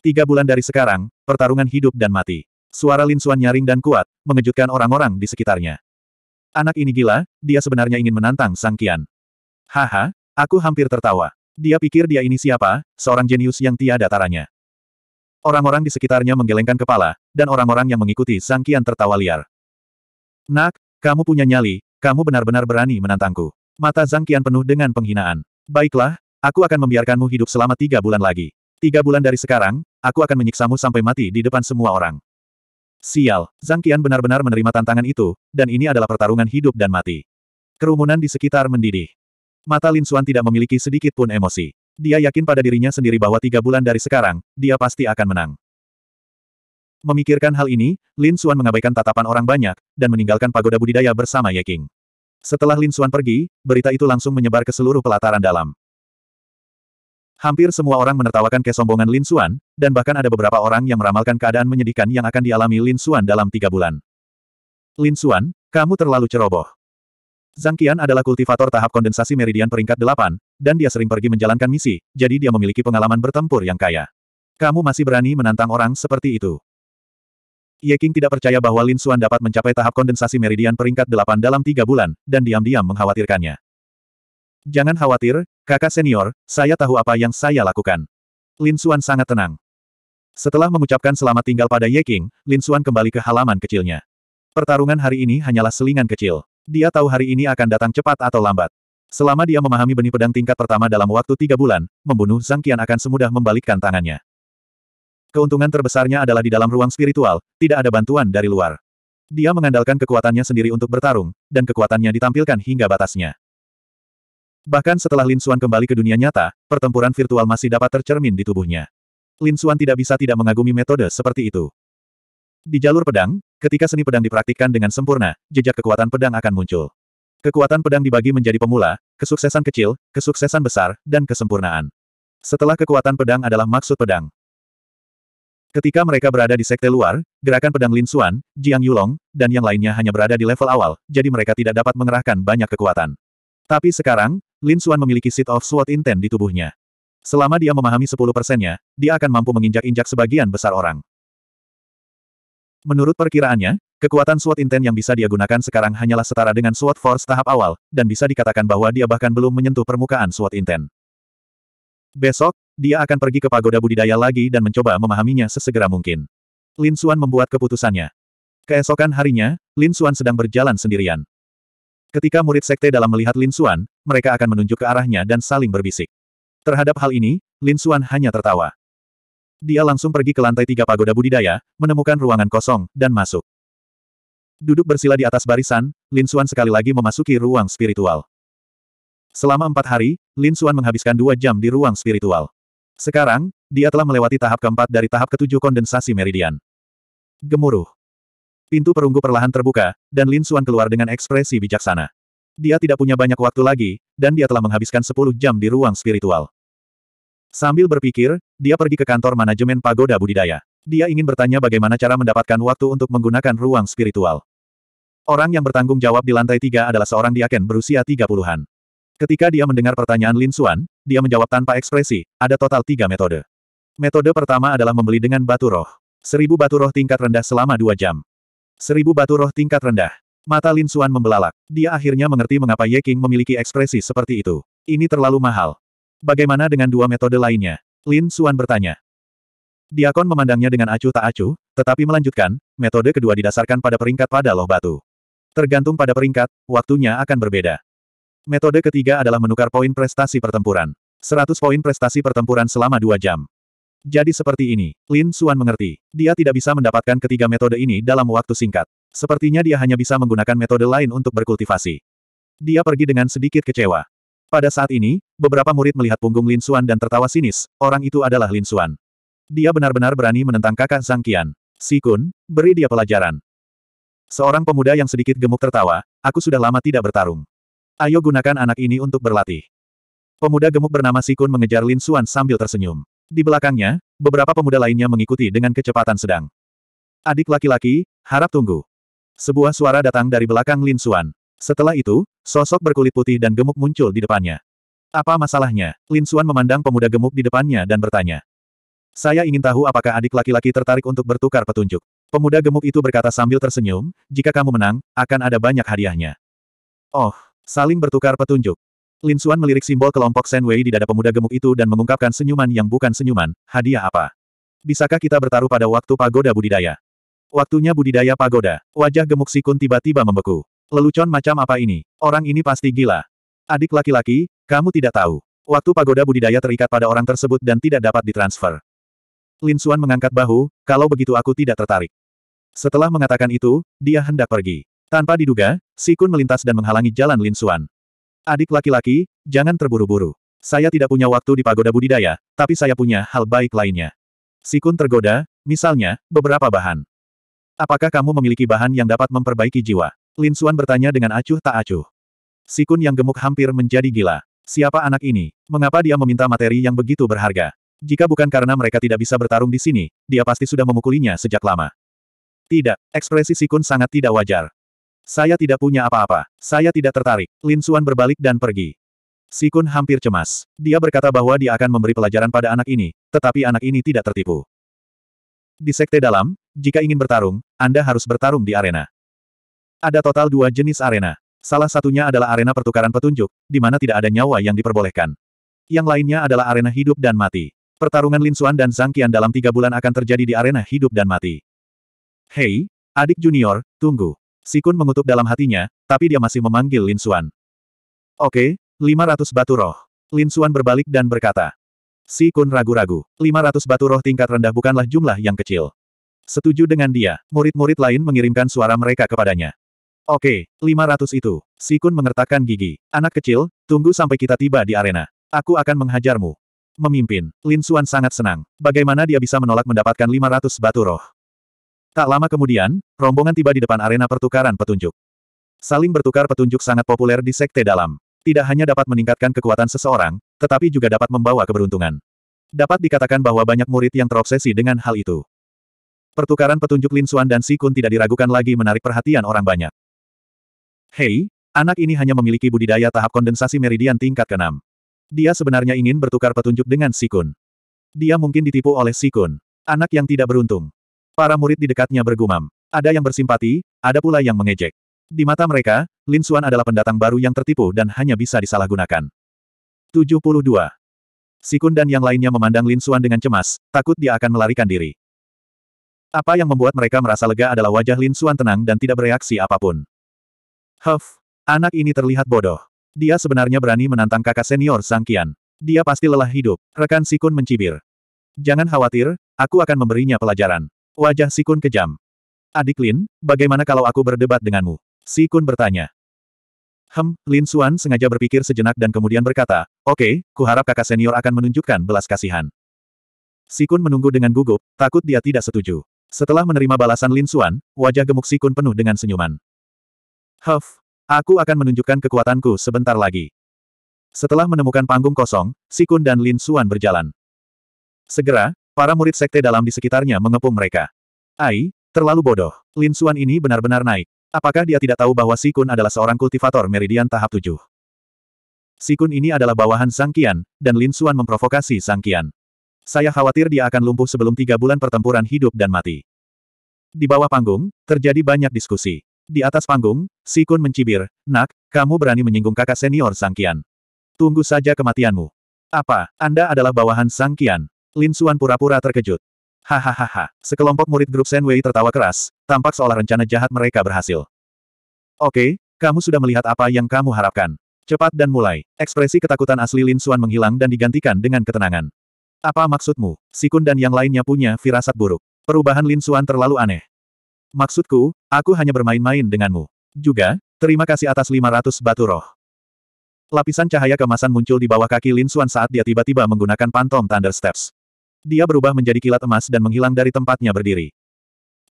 Tiga bulan dari sekarang, pertarungan hidup dan mati. Suara Lin Suan nyaring dan kuat, mengejutkan orang-orang di sekitarnya. Anak ini gila, dia sebenarnya ingin menantang Sang Qian. Haha, aku hampir tertawa. Dia pikir dia ini siapa, seorang jenius yang tiada taranya. Orang-orang di sekitarnya menggelengkan kepala, dan orang-orang yang mengikuti Sang Qian tertawa liar. Nak, kamu punya nyali, kamu benar-benar berani menantangku. Mata Sang Qian penuh dengan penghinaan. Baiklah, aku akan membiarkanmu hidup selama tiga bulan lagi. Tiga bulan dari sekarang, aku akan menyiksamu sampai mati di depan semua orang. Sial, Zhang Qian benar-benar menerima tantangan itu, dan ini adalah pertarungan hidup dan mati. Kerumunan di sekitar mendidih. Mata Lin Xuan tidak memiliki sedikit pun emosi. Dia yakin pada dirinya sendiri bahwa tiga bulan dari sekarang, dia pasti akan menang. Memikirkan hal ini, Lin Xuan mengabaikan tatapan orang banyak, dan meninggalkan pagoda budidaya bersama Ye King. Setelah Lin Xuan pergi, berita itu langsung menyebar ke seluruh pelataran dalam. Hampir semua orang menertawakan kesombongan Lin Xuan, dan bahkan ada beberapa orang yang meramalkan keadaan menyedihkan yang akan dialami Lin Xuan dalam tiga bulan. Lin Xuan, kamu terlalu ceroboh. Zhang Qian adalah kultivator tahap kondensasi meridian peringkat delapan, dan dia sering pergi menjalankan misi, jadi dia memiliki pengalaman bertempur yang kaya. Kamu masih berani menantang orang seperti itu. Ye Qing tidak percaya bahwa Lin Xuan dapat mencapai tahap kondensasi meridian peringkat delapan dalam tiga bulan, dan diam-diam mengkhawatirkannya. Jangan khawatir, kakak senior, saya tahu apa yang saya lakukan. Lin Xuan sangat tenang. Setelah mengucapkan selamat tinggal pada Ye King, Lin Xuan kembali ke halaman kecilnya. Pertarungan hari ini hanyalah selingan kecil. Dia tahu hari ini akan datang cepat atau lambat. Selama dia memahami benih pedang tingkat pertama dalam waktu tiga bulan, membunuh Zhang Qian akan semudah membalikkan tangannya. Keuntungan terbesarnya adalah di dalam ruang spiritual, tidak ada bantuan dari luar. Dia mengandalkan kekuatannya sendiri untuk bertarung, dan kekuatannya ditampilkan hingga batasnya. Bahkan setelah Lin Xuan kembali ke dunia nyata, pertempuran virtual masih dapat tercermin di tubuhnya. Lin Xuan tidak bisa tidak mengagumi metode seperti itu. Di jalur pedang, ketika seni pedang dipraktikkan dengan sempurna, jejak kekuatan pedang akan muncul. Kekuatan pedang dibagi menjadi pemula, kesuksesan kecil, kesuksesan besar, dan kesempurnaan. Setelah kekuatan pedang adalah maksud pedang. Ketika mereka berada di sekte luar, gerakan pedang Lin Xuan, Jiang Yulong, dan yang lainnya hanya berada di level awal, jadi mereka tidak dapat mengerahkan banyak kekuatan. Tapi sekarang, Lin Xuan memiliki Seed of Sword Intent di tubuhnya. Selama dia memahami 10 persennya, dia akan mampu menginjak-injak sebagian besar orang. Menurut perkiraannya, kekuatan Sword Intent yang bisa dia gunakan sekarang hanyalah setara dengan Sword Force tahap awal, dan bisa dikatakan bahwa dia bahkan belum menyentuh permukaan Sword Intent. Besok, dia akan pergi ke pagoda budidaya lagi dan mencoba memahaminya sesegera mungkin. Lin Xuan membuat keputusannya. Keesokan harinya, Lin Xuan sedang berjalan sendirian. Ketika murid sekte dalam melihat Lin Xuan, mereka akan menunjuk ke arahnya dan saling berbisik. Terhadap hal ini, Lin Xuan hanya tertawa. Dia langsung pergi ke lantai tiga pagoda budidaya, menemukan ruangan kosong, dan masuk. Duduk bersila di atas barisan, Lin Xuan sekali lagi memasuki ruang spiritual. Selama empat hari, Lin Xuan menghabiskan dua jam di ruang spiritual. Sekarang, dia telah melewati tahap keempat dari tahap ketujuh kondensasi meridian. Gemuruh. Pintu perunggu perlahan terbuka, dan Lin Suan keluar dengan ekspresi bijaksana. Dia tidak punya banyak waktu lagi, dan dia telah menghabiskan 10 jam di ruang spiritual. Sambil berpikir, dia pergi ke kantor manajemen pagoda budidaya. Dia ingin bertanya bagaimana cara mendapatkan waktu untuk menggunakan ruang spiritual. Orang yang bertanggung jawab di lantai tiga adalah seorang diaken berusia 30-an. Ketika dia mendengar pertanyaan Lin Suan, dia menjawab tanpa ekspresi, ada total tiga metode. Metode pertama adalah membeli dengan batu roh. Seribu batu roh tingkat rendah selama dua jam. Seribu batu roh tingkat rendah. Mata Lin Suan membelalak. Dia akhirnya mengerti mengapa Ye King memiliki ekspresi seperti itu. Ini terlalu mahal. Bagaimana dengan dua metode lainnya? Lin Suan bertanya. Diakon memandangnya dengan acuh tak acuh, tetapi melanjutkan, metode kedua didasarkan pada peringkat pada loh batu. Tergantung pada peringkat, waktunya akan berbeda. Metode ketiga adalah menukar poin prestasi pertempuran. 100 poin prestasi pertempuran selama dua jam. Jadi seperti ini, Lin Suan mengerti. Dia tidak bisa mendapatkan ketiga metode ini dalam waktu singkat. Sepertinya dia hanya bisa menggunakan metode lain untuk berkultivasi. Dia pergi dengan sedikit kecewa. Pada saat ini, beberapa murid melihat punggung Lin Suan dan tertawa sinis, orang itu adalah Lin Suan. Dia benar-benar berani menentang kakak Zhang Qian. Si Kun, beri dia pelajaran. Seorang pemuda yang sedikit gemuk tertawa, aku sudah lama tidak bertarung. Ayo gunakan anak ini untuk berlatih. Pemuda gemuk bernama Sikun mengejar Lin Suan sambil tersenyum. Di belakangnya, beberapa pemuda lainnya mengikuti dengan kecepatan sedang. Adik laki-laki, harap tunggu. Sebuah suara datang dari belakang Lin Xuan. Setelah itu, sosok berkulit putih dan gemuk muncul di depannya. Apa masalahnya? Lin Xuan memandang pemuda gemuk di depannya dan bertanya. Saya ingin tahu apakah adik laki-laki tertarik untuk bertukar petunjuk. Pemuda gemuk itu berkata sambil tersenyum, jika kamu menang, akan ada banyak hadiahnya. Oh, saling bertukar petunjuk. Lin Xuan melirik simbol kelompok Shen Wei di dada pemuda gemuk itu dan mengungkapkan senyuman yang bukan senyuman, hadiah apa? Bisakah kita bertaruh pada waktu pagoda budidaya? Waktunya budidaya pagoda. Wajah gemuk Sikun tiba-tiba membeku. Lelucon macam apa ini? Orang ini pasti gila. Adik laki-laki, kamu tidak tahu. Waktu pagoda budidaya terikat pada orang tersebut dan tidak dapat ditransfer. Lin Xuan mengangkat bahu, kalau begitu aku tidak tertarik. Setelah mengatakan itu, dia hendak pergi. Tanpa diduga, Sikun melintas dan menghalangi jalan Lin Xuan. Adik laki-laki, jangan terburu-buru. Saya tidak punya waktu di pagoda budidaya, tapi saya punya hal baik lainnya. Sikun tergoda, misalnya, beberapa bahan. Apakah kamu memiliki bahan yang dapat memperbaiki jiwa? Lin Suan bertanya dengan acuh tak acuh. Sikun yang gemuk hampir menjadi gila. Siapa anak ini? Mengapa dia meminta materi yang begitu berharga? Jika bukan karena mereka tidak bisa bertarung di sini, dia pasti sudah memukulinya sejak lama. Tidak, ekspresi Sikun sangat tidak wajar. Saya tidak punya apa-apa. Saya tidak tertarik. Lin Xuan berbalik dan pergi. Sikun hampir cemas. Dia berkata bahwa dia akan memberi pelajaran pada anak ini, tetapi anak ini tidak tertipu. Di sekte dalam, jika ingin bertarung, Anda harus bertarung di arena. Ada total dua jenis arena. Salah satunya adalah arena pertukaran petunjuk, di mana tidak ada nyawa yang diperbolehkan. Yang lainnya adalah arena hidup dan mati. Pertarungan Lin Xuan dan Zhang Qian dalam tiga bulan akan terjadi di arena hidup dan mati. Hei, adik junior, tunggu. Sikun mengutuk dalam hatinya, tapi dia masih memanggil Lin Xuan. Oke, 500 batu roh. Lin Xuan berbalik dan berkata. Sikun ragu-ragu, 500 batu roh tingkat rendah bukanlah jumlah yang kecil. Setuju dengan dia, murid-murid lain mengirimkan suara mereka kepadanya. Oke, 500 itu. Sikun mengertakkan gigi. Anak kecil, tunggu sampai kita tiba di arena. Aku akan menghajarmu. Memimpin, Lin Xuan sangat senang. Bagaimana dia bisa menolak mendapatkan 500 batu roh? Tak lama kemudian, rombongan tiba di depan arena pertukaran petunjuk. Saling bertukar petunjuk sangat populer di sekte dalam. Tidak hanya dapat meningkatkan kekuatan seseorang, tetapi juga dapat membawa keberuntungan. Dapat dikatakan bahwa banyak murid yang terobsesi dengan hal itu. Pertukaran petunjuk Lin Xuan dan Sikun tidak diragukan lagi menarik perhatian orang banyak. Hei, anak ini hanya memiliki budidaya tahap kondensasi meridian tingkat ke-6. Dia sebenarnya ingin bertukar petunjuk dengan Sikun. Dia mungkin ditipu oleh Sikun, Anak yang tidak beruntung. Para murid di dekatnya bergumam. Ada yang bersimpati, ada pula yang mengejek. Di mata mereka, Lin Xuan adalah pendatang baru yang tertipu dan hanya bisa disalahgunakan. 72. Sikun dan yang lainnya memandang Lin Xuan dengan cemas, takut dia akan melarikan diri. Apa yang membuat mereka merasa lega adalah wajah Lin Xuan tenang dan tidak bereaksi apapun. Huff, anak ini terlihat bodoh. Dia sebenarnya berani menantang kakak senior Sang Qian. Dia pasti lelah hidup. Rekan Sikun mencibir. Jangan khawatir, aku akan memberinya pelajaran. Wajah Sikun kejam. Adik Lin, bagaimana kalau aku berdebat denganmu? Sikun bertanya. Hem, Lin Suan sengaja berpikir sejenak dan kemudian berkata, Oke, okay, kuharap kakak senior akan menunjukkan belas kasihan. Sikun menunggu dengan gugup, takut dia tidak setuju. Setelah menerima balasan Lin Suan, wajah gemuk Sikun penuh dengan senyuman. Huff, aku akan menunjukkan kekuatanku sebentar lagi. Setelah menemukan panggung kosong, Sikun dan Lin Suan berjalan. Segera, Para murid sekte dalam di sekitarnya mengepung mereka. Ai, terlalu bodoh. Lin Suan ini benar-benar naik. Apakah dia tidak tahu bahwa Sikun adalah seorang kultivator meridian tahap 7? Sikun ini adalah bawahan Sang Qian, dan Lin Suan memprovokasi Sang Qian. Saya khawatir dia akan lumpuh sebelum tiga bulan pertempuran hidup dan mati. Di bawah panggung, terjadi banyak diskusi. Di atas panggung, Sikun mencibir, Nak, kamu berani menyinggung kakak senior Sang Qian. Tunggu saja kematianmu. Apa, Anda adalah bawahan Sang Qian? Lin Suan pura-pura terkejut. Hahaha, sekelompok murid grup Shen Wei tertawa keras, tampak seolah rencana jahat mereka berhasil. Oke, kamu sudah melihat apa yang kamu harapkan. Cepat dan mulai. Ekspresi ketakutan asli Lin Suan menghilang dan digantikan dengan ketenangan. Apa maksudmu? Sikun dan yang lainnya punya firasat buruk. Perubahan Lin Suan terlalu aneh. Maksudku, aku hanya bermain-main denganmu. Juga, terima kasih atas 500 batu roh. Lapisan cahaya kemasan muncul di bawah kaki Lin Suan saat dia tiba-tiba menggunakan pantom Thunder Steps. Dia berubah menjadi kilat emas dan menghilang dari tempatnya berdiri.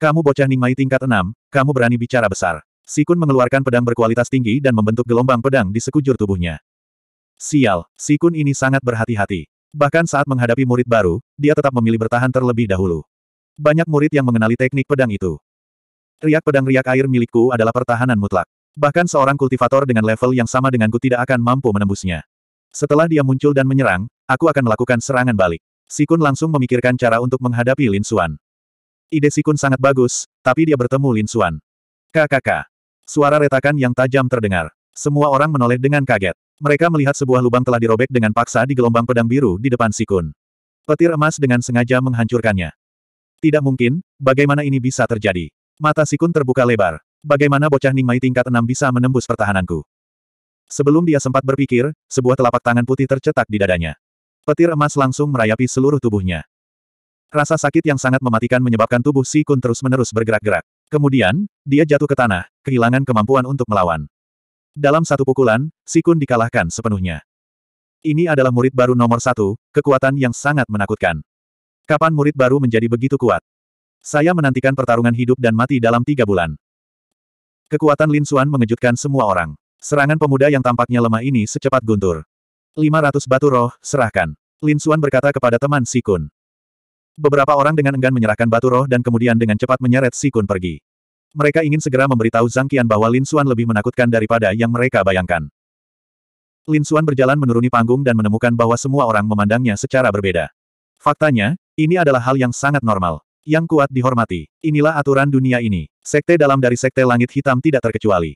Kamu bocah Ningmai tingkat enam, kamu berani bicara besar. Sikun mengeluarkan pedang berkualitas tinggi dan membentuk gelombang pedang di sekujur tubuhnya. Sial, Sikun ini sangat berhati-hati. Bahkan saat menghadapi murid baru, dia tetap memilih bertahan terlebih dahulu. Banyak murid yang mengenali teknik pedang itu. Riak pedang riak air milikku adalah pertahanan mutlak. Bahkan seorang kultivator dengan level yang sama denganku tidak akan mampu menembusnya. Setelah dia muncul dan menyerang, aku akan melakukan serangan balik. Sikun langsung memikirkan cara untuk menghadapi Lin Xuan. Ide Sikun sangat bagus, tapi dia bertemu Lin Xuan. KKK. Suara retakan yang tajam terdengar. Semua orang menoleh dengan kaget. Mereka melihat sebuah lubang telah dirobek dengan paksa di gelombang pedang biru di depan Sikun. Petir emas dengan sengaja menghancurkannya. Tidak mungkin, bagaimana ini bisa terjadi? Mata Sikun terbuka lebar. Bagaimana bocah Ningmai tingkat enam bisa menembus pertahananku? Sebelum dia sempat berpikir, sebuah telapak tangan putih tercetak di dadanya. Petir emas langsung merayapi seluruh tubuhnya. Rasa sakit yang sangat mematikan menyebabkan tubuh Si Kun terus-menerus bergerak-gerak. Kemudian, dia jatuh ke tanah, kehilangan kemampuan untuk melawan. Dalam satu pukulan, Si Kun dikalahkan sepenuhnya. Ini adalah murid baru nomor satu, kekuatan yang sangat menakutkan. Kapan murid baru menjadi begitu kuat? Saya menantikan pertarungan hidup dan mati dalam tiga bulan. Kekuatan Lin Xuan mengejutkan semua orang. Serangan pemuda yang tampaknya lemah ini secepat guntur. 500 batu roh, serahkan. Lin Xuan berkata kepada teman Sikun. Beberapa orang dengan enggan menyerahkan batu roh dan kemudian dengan cepat menyeret Sikun pergi. Mereka ingin segera memberitahu Zhang Qian bahwa Lin Xuan lebih menakutkan daripada yang mereka bayangkan. Lin Xuan berjalan menuruni panggung dan menemukan bahwa semua orang memandangnya secara berbeda. Faktanya, ini adalah hal yang sangat normal. Yang kuat dihormati. Inilah aturan dunia ini. Sekte dalam dari sekte langit hitam tidak terkecuali.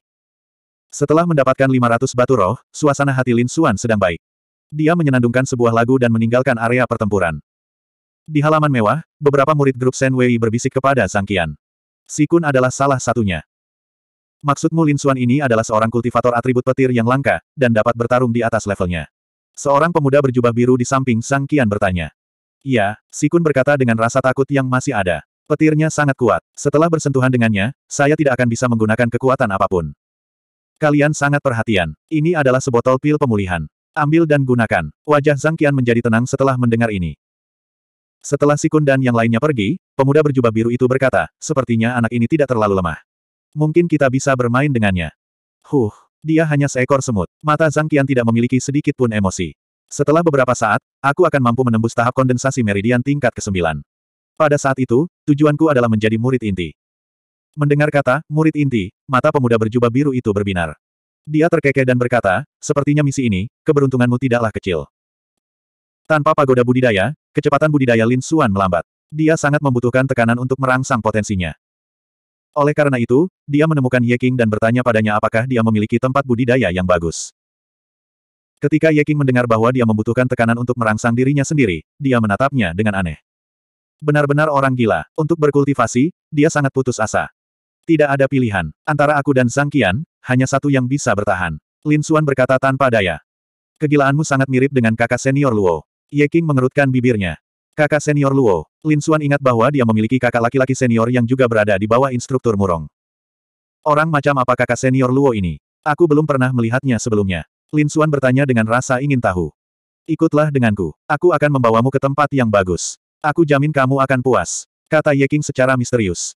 Setelah mendapatkan 500 batu roh, suasana hati Lin Xuan sedang baik. Dia menyenandungkan sebuah lagu dan meninggalkan area pertempuran. Di halaman mewah, beberapa murid grup Shen Wei berbisik kepada Sang Qian. Si Kun adalah salah satunya. Maksudmu Lin Xuan ini adalah seorang kultivator atribut petir yang langka, dan dapat bertarung di atas levelnya. Seorang pemuda berjubah biru di samping Sang Qian bertanya. Iya, Si Kun berkata dengan rasa takut yang masih ada. Petirnya sangat kuat. Setelah bersentuhan dengannya, saya tidak akan bisa menggunakan kekuatan apapun. Kalian sangat perhatian. Ini adalah sebotol pil pemulihan. Ambil dan gunakan. Wajah Zhang Qian menjadi tenang setelah mendengar ini. Setelah Sikun dan yang lainnya pergi, pemuda berjubah biru itu berkata, sepertinya anak ini tidak terlalu lemah. Mungkin kita bisa bermain dengannya. Huh, dia hanya seekor semut. Mata Zhang Qian tidak memiliki sedikit pun emosi. Setelah beberapa saat, aku akan mampu menembus tahap kondensasi meridian tingkat ke-9. Pada saat itu, tujuanku adalah menjadi murid inti. Mendengar kata, murid inti, mata pemuda berjubah biru itu berbinar. Dia terkekeh dan berkata, sepertinya misi ini, keberuntunganmu tidaklah kecil. Tanpa pagoda budidaya, kecepatan budidaya Lin Suan melambat. Dia sangat membutuhkan tekanan untuk merangsang potensinya. Oleh karena itu, dia menemukan Ye King dan bertanya padanya apakah dia memiliki tempat budidaya yang bagus. Ketika Ye King mendengar bahwa dia membutuhkan tekanan untuk merangsang dirinya sendiri, dia menatapnya dengan aneh. Benar-benar orang gila, untuk berkultivasi, dia sangat putus asa. Tidak ada pilihan. Antara aku dan Zhang Qian, hanya satu yang bisa bertahan. Lin Xuan berkata tanpa daya. Kegilaanmu sangat mirip dengan kakak senior Luo. Ye Qing mengerutkan bibirnya. Kakak senior Luo, Lin Xuan ingat bahwa dia memiliki kakak laki-laki senior yang juga berada di bawah instruktur Murong. Orang macam apa kakak senior Luo ini? Aku belum pernah melihatnya sebelumnya. Lin Xuan bertanya dengan rasa ingin tahu. Ikutlah denganku. Aku akan membawamu ke tempat yang bagus. Aku jamin kamu akan puas. Kata Ye Qing secara misterius.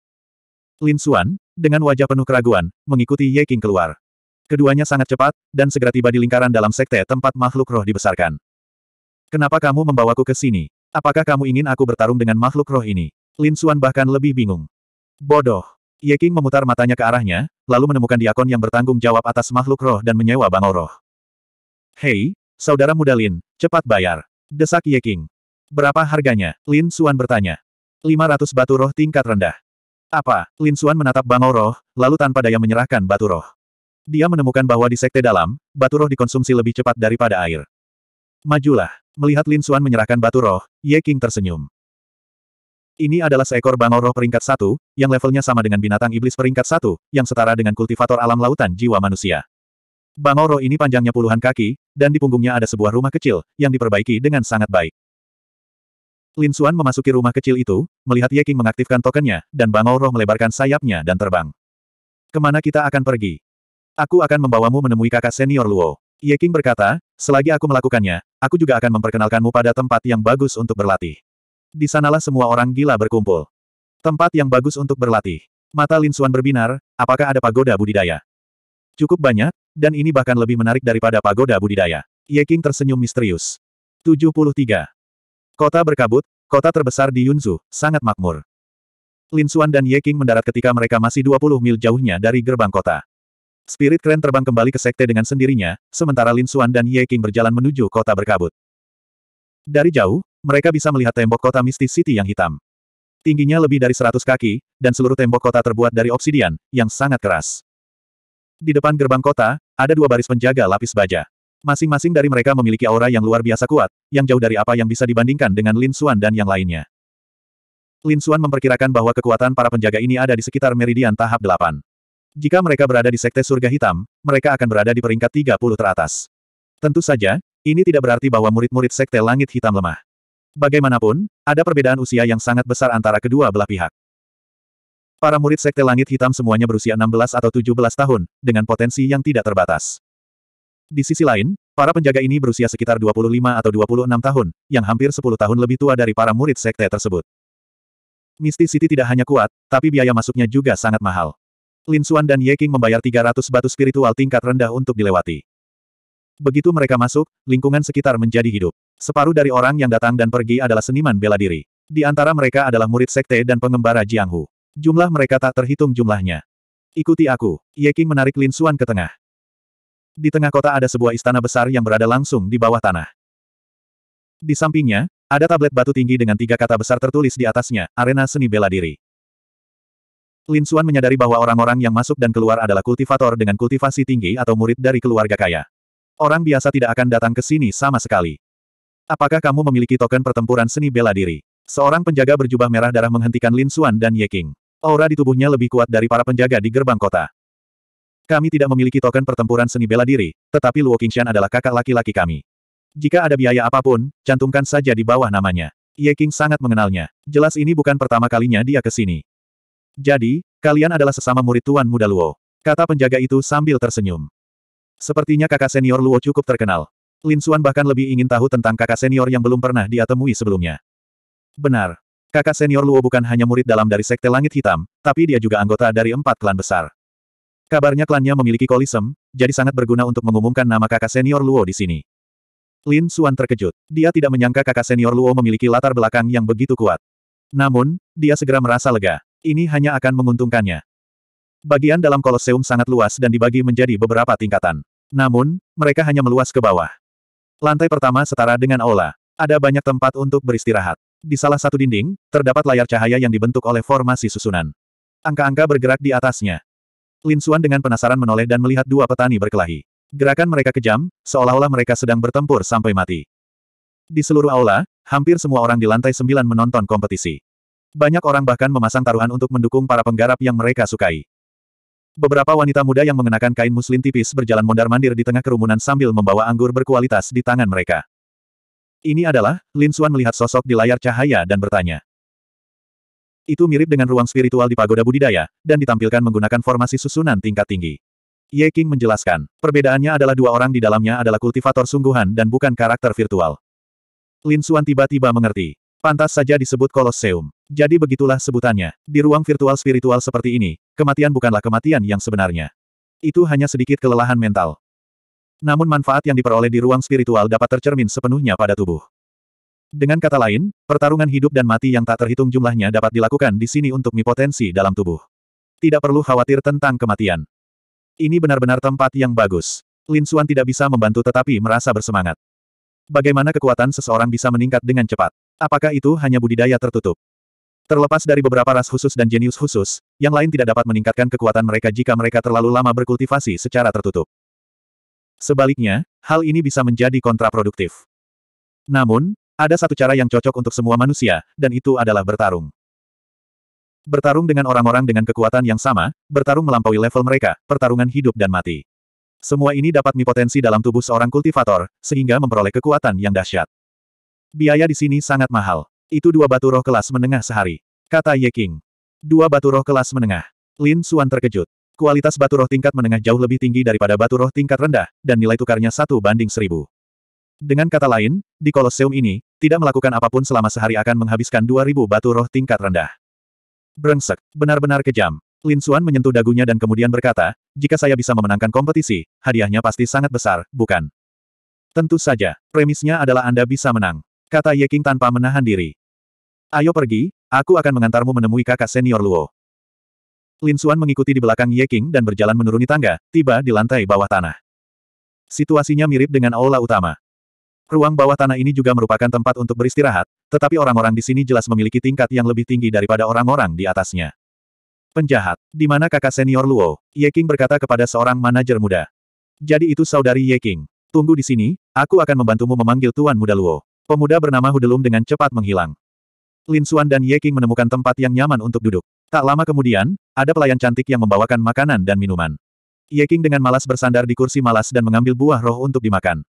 Lin Xuan, dengan wajah penuh keraguan, mengikuti Ye King keluar. Keduanya sangat cepat, dan segera tiba di lingkaran dalam sekte tempat makhluk roh dibesarkan. Kenapa kamu membawaku ke sini? Apakah kamu ingin aku bertarung dengan makhluk roh ini? Lin Xuan bahkan lebih bingung. Bodoh. Ye King memutar matanya ke arahnya, lalu menemukan diakon yang bertanggung jawab atas makhluk roh dan menyewa bangau roh. Hei, saudara muda Lin, cepat bayar. Desak Ye King. Berapa harganya? Lin Xuan bertanya. 500 batu roh tingkat rendah. Apa? Lin Xuan menatap Bangau Roh, lalu tanpa daya menyerahkan batu roh. Dia menemukan bahwa di sekte dalam, batu roh dikonsumsi lebih cepat daripada air. Majulah. Melihat Lin Xuan menyerahkan batu roh, Ye King tersenyum. Ini adalah seekor bangau roh peringkat satu, yang levelnya sama dengan binatang iblis peringkat satu, yang setara dengan kultivator alam lautan jiwa manusia. Bangau roh ini panjangnya puluhan kaki, dan di punggungnya ada sebuah rumah kecil, yang diperbaiki dengan sangat baik. Lin Xuan memasuki rumah kecil itu, melihat Ye King mengaktifkan tokennya, dan Bangau Roh melebarkan sayapnya dan terbang. Kemana kita akan pergi? Aku akan membawamu menemui kakak senior Luo. Ye King berkata, selagi aku melakukannya, aku juga akan memperkenalkanmu pada tempat yang bagus untuk berlatih. Di sanalah semua orang gila berkumpul. Tempat yang bagus untuk berlatih. Mata Lin Xuan berbinar, apakah ada pagoda budidaya? Cukup banyak, dan ini bahkan lebih menarik daripada pagoda budidaya. Ye King tersenyum misterius. 73. Kota berkabut, kota terbesar di Yunzu, sangat makmur. Lin Xuan dan Ye Qing mendarat ketika mereka masih 20 mil jauhnya dari gerbang kota. Spirit Keren terbang kembali ke sekte dengan sendirinya, sementara Lin Xuan dan Ye Qing berjalan menuju kota berkabut. Dari jauh, mereka bisa melihat tembok kota mistis City yang hitam. Tingginya lebih dari 100 kaki, dan seluruh tembok kota terbuat dari obsidian, yang sangat keras. Di depan gerbang kota, ada dua baris penjaga lapis baja. Masing-masing dari mereka memiliki aura yang luar biasa kuat, yang jauh dari apa yang bisa dibandingkan dengan Lin Xuan dan yang lainnya. Lin Xuan memperkirakan bahwa kekuatan para penjaga ini ada di sekitar meridian tahap 8. Jika mereka berada di sekte surga hitam, mereka akan berada di peringkat 30 teratas. Tentu saja, ini tidak berarti bahwa murid-murid sekte langit hitam lemah. Bagaimanapun, ada perbedaan usia yang sangat besar antara kedua belah pihak. Para murid Sekte Langit Hitam semuanya berusia 16 atau 17 tahun, dengan potensi yang tidak terbatas. Di sisi lain, para penjaga ini berusia sekitar 25 atau 26 tahun, yang hampir 10 tahun lebih tua dari para murid sekte tersebut. Misti City tidak hanya kuat, tapi biaya masuknya juga sangat mahal. Lin Xuan dan Ye King membayar 300 batu spiritual tingkat rendah untuk dilewati. Begitu mereka masuk, lingkungan sekitar menjadi hidup. Separuh dari orang yang datang dan pergi adalah seniman bela diri. Di antara mereka adalah murid sekte dan pengembara Jianghu. Jumlah mereka tak terhitung jumlahnya. Ikuti aku. Ye King menarik Lin Xuan ke tengah. Di tengah kota ada sebuah istana besar yang berada langsung di bawah tanah. Di sampingnya, ada tablet batu tinggi dengan tiga kata besar tertulis di atasnya, Arena Seni Bela Diri. Lin Xuan menyadari bahwa orang-orang yang masuk dan keluar adalah kultivator dengan kultivasi tinggi atau murid dari keluarga kaya. Orang biasa tidak akan datang ke sini sama sekali. Apakah kamu memiliki token pertempuran seni bela diri? Seorang penjaga berjubah merah darah menghentikan Lin Xuan dan Ye King. Aura di tubuhnya lebih kuat dari para penjaga di gerbang kota. Kami tidak memiliki token pertempuran seni bela diri, tetapi Luo Qingshan adalah kakak laki-laki kami. Jika ada biaya apapun, cantumkan saja di bawah namanya. Ye King sangat mengenalnya. Jelas ini bukan pertama kalinya dia ke sini. Jadi, kalian adalah sesama murid Tuan Muda Luo. Kata penjaga itu sambil tersenyum. Sepertinya kakak senior Luo cukup terkenal. Lin Suan bahkan lebih ingin tahu tentang kakak senior yang belum pernah dia temui sebelumnya. Benar. Kakak senior Luo bukan hanya murid dalam dari Sekte Langit Hitam, tapi dia juga anggota dari empat klan besar. Kabarnya klannya memiliki kolisem, jadi sangat berguna untuk mengumumkan nama kakak senior Luo di sini. Lin Suan terkejut. Dia tidak menyangka kakak senior Luo memiliki latar belakang yang begitu kuat. Namun, dia segera merasa lega. Ini hanya akan menguntungkannya. Bagian dalam koloseum sangat luas dan dibagi menjadi beberapa tingkatan. Namun, mereka hanya meluas ke bawah. Lantai pertama setara dengan aula. Ada banyak tempat untuk beristirahat. Di salah satu dinding, terdapat layar cahaya yang dibentuk oleh formasi susunan. Angka-angka bergerak di atasnya. Lin Suan dengan penasaran menoleh dan melihat dua petani berkelahi. Gerakan mereka kejam, seolah-olah mereka sedang bertempur sampai mati. Di seluruh aula, hampir semua orang di lantai sembilan menonton kompetisi. Banyak orang bahkan memasang taruhan untuk mendukung para penggarap yang mereka sukai. Beberapa wanita muda yang mengenakan kain muslin tipis berjalan mondar-mandir di tengah kerumunan sambil membawa anggur berkualitas di tangan mereka. Ini adalah, Lin Suan melihat sosok di layar cahaya dan bertanya. Itu mirip dengan ruang spiritual di pagoda budidaya, dan ditampilkan menggunakan formasi susunan tingkat tinggi. Ye King menjelaskan, perbedaannya adalah dua orang di dalamnya adalah kultivator sungguhan dan bukan karakter virtual. Lin Xuan tiba-tiba mengerti. Pantas saja disebut Koloseum, Jadi begitulah sebutannya. Di ruang virtual spiritual seperti ini, kematian bukanlah kematian yang sebenarnya. Itu hanya sedikit kelelahan mental. Namun manfaat yang diperoleh di ruang spiritual dapat tercermin sepenuhnya pada tubuh. Dengan kata lain, pertarungan hidup dan mati yang tak terhitung jumlahnya dapat dilakukan di sini untuk mi potensi dalam tubuh. Tidak perlu khawatir tentang kematian. Ini benar-benar tempat yang bagus. Lin Xuan tidak bisa membantu tetapi merasa bersemangat. Bagaimana kekuatan seseorang bisa meningkat dengan cepat? Apakah itu hanya budidaya tertutup? Terlepas dari beberapa ras khusus dan jenius khusus, yang lain tidak dapat meningkatkan kekuatan mereka jika mereka terlalu lama berkultivasi secara tertutup. Sebaliknya, hal ini bisa menjadi kontraproduktif. Namun, ada satu cara yang cocok untuk semua manusia, dan itu adalah bertarung. Bertarung dengan orang-orang dengan kekuatan yang sama, bertarung melampaui level mereka, pertarungan hidup dan mati. Semua ini dapat mipotensi dalam tubuh seorang kultivator, sehingga memperoleh kekuatan yang dahsyat. Biaya di sini sangat mahal. Itu dua batu roh kelas menengah sehari. Kata Ye King. Dua batu roh kelas menengah. Lin Suan terkejut. Kualitas batu roh tingkat menengah jauh lebih tinggi daripada batu roh tingkat rendah, dan nilai tukarnya satu banding seribu. Dengan kata lain, di Koloseum ini, tidak melakukan apapun selama sehari akan menghabiskan 2000 batu roh tingkat rendah. Brengsek, benar-benar kejam. Lin Suan menyentuh dagunya dan kemudian berkata, jika saya bisa memenangkan kompetisi, hadiahnya pasti sangat besar, bukan? Tentu saja, premisnya adalah Anda bisa menang. Kata Ye King tanpa menahan diri. Ayo pergi, aku akan mengantarmu menemui kakak senior Luo. Lin Suan mengikuti di belakang Ye King dan berjalan menuruni tangga, tiba di lantai bawah tanah. Situasinya mirip dengan aula utama. Ruang bawah tanah ini juga merupakan tempat untuk beristirahat, tetapi orang-orang di sini jelas memiliki tingkat yang lebih tinggi daripada orang-orang di atasnya. Penjahat, di mana kakak senior Luo, Ye King berkata kepada seorang manajer muda. Jadi itu saudari Ye King. Tunggu di sini, aku akan membantumu memanggil tuan muda Luo. Pemuda bernama Hudelum dengan cepat menghilang. Lin Xuan dan Ye King menemukan tempat yang nyaman untuk duduk. Tak lama kemudian, ada pelayan cantik yang membawakan makanan dan minuman. Ye King dengan malas bersandar di kursi malas dan mengambil buah roh untuk dimakan.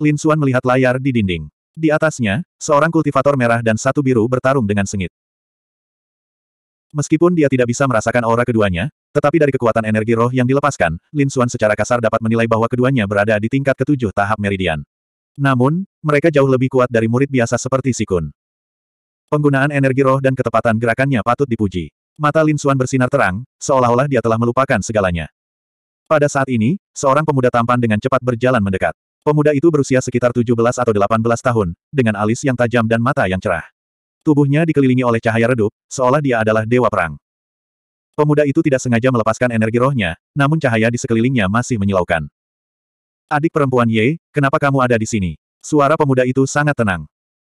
Lin Xuan melihat layar di dinding. Di atasnya, seorang kultivator merah dan satu biru bertarung dengan sengit. Meskipun dia tidak bisa merasakan aura keduanya, tetapi dari kekuatan energi roh yang dilepaskan, Lin Xuan secara kasar dapat menilai bahwa keduanya berada di tingkat ketujuh tahap meridian. Namun, mereka jauh lebih kuat dari murid biasa seperti Sikun. Penggunaan energi roh dan ketepatan gerakannya patut dipuji. Mata Lin Xuan bersinar terang, seolah-olah dia telah melupakan segalanya. Pada saat ini, seorang pemuda tampan dengan cepat berjalan mendekat. Pemuda itu berusia sekitar 17 atau 18 tahun, dengan alis yang tajam dan mata yang cerah. Tubuhnya dikelilingi oleh cahaya redup, seolah dia adalah dewa perang. Pemuda itu tidak sengaja melepaskan energi rohnya, namun cahaya di sekelilingnya masih menyilaukan. Adik perempuan Ye, kenapa kamu ada di sini? Suara pemuda itu sangat tenang.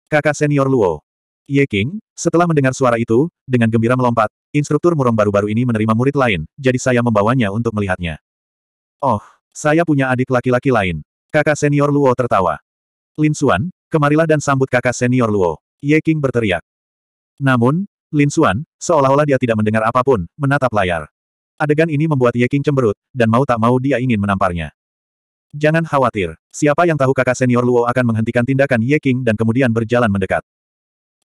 Kakak senior Luo. Ye King, setelah mendengar suara itu, dengan gembira melompat, instruktur murong baru-baru ini menerima murid lain, jadi saya membawanya untuk melihatnya. Oh, saya punya adik laki-laki lain. Kakak senior Luo tertawa. Lin Xuan, kemarilah dan sambut kakak senior Luo. Ye Qing berteriak. Namun, Lin Xuan, seolah-olah dia tidak mendengar apapun, menatap layar. Adegan ini membuat Ye Qing cemberut, dan mau tak mau dia ingin menamparnya. Jangan khawatir, siapa yang tahu kakak senior Luo akan menghentikan tindakan Ye Qing dan kemudian berjalan mendekat.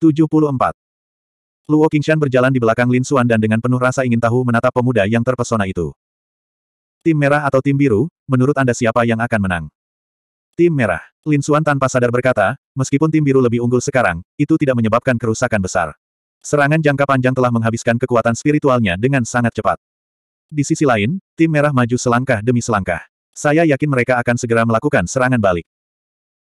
74. Luo Qingshan berjalan di belakang Lin Xuan dan dengan penuh rasa ingin tahu menatap pemuda yang terpesona itu. Tim merah atau tim biru, menurut Anda siapa yang akan menang? Tim Merah. Lin Suan tanpa sadar berkata, meskipun tim biru lebih unggul sekarang, itu tidak menyebabkan kerusakan besar. Serangan jangka panjang telah menghabiskan kekuatan spiritualnya dengan sangat cepat. Di sisi lain, tim merah maju selangkah demi selangkah. Saya yakin mereka akan segera melakukan serangan balik.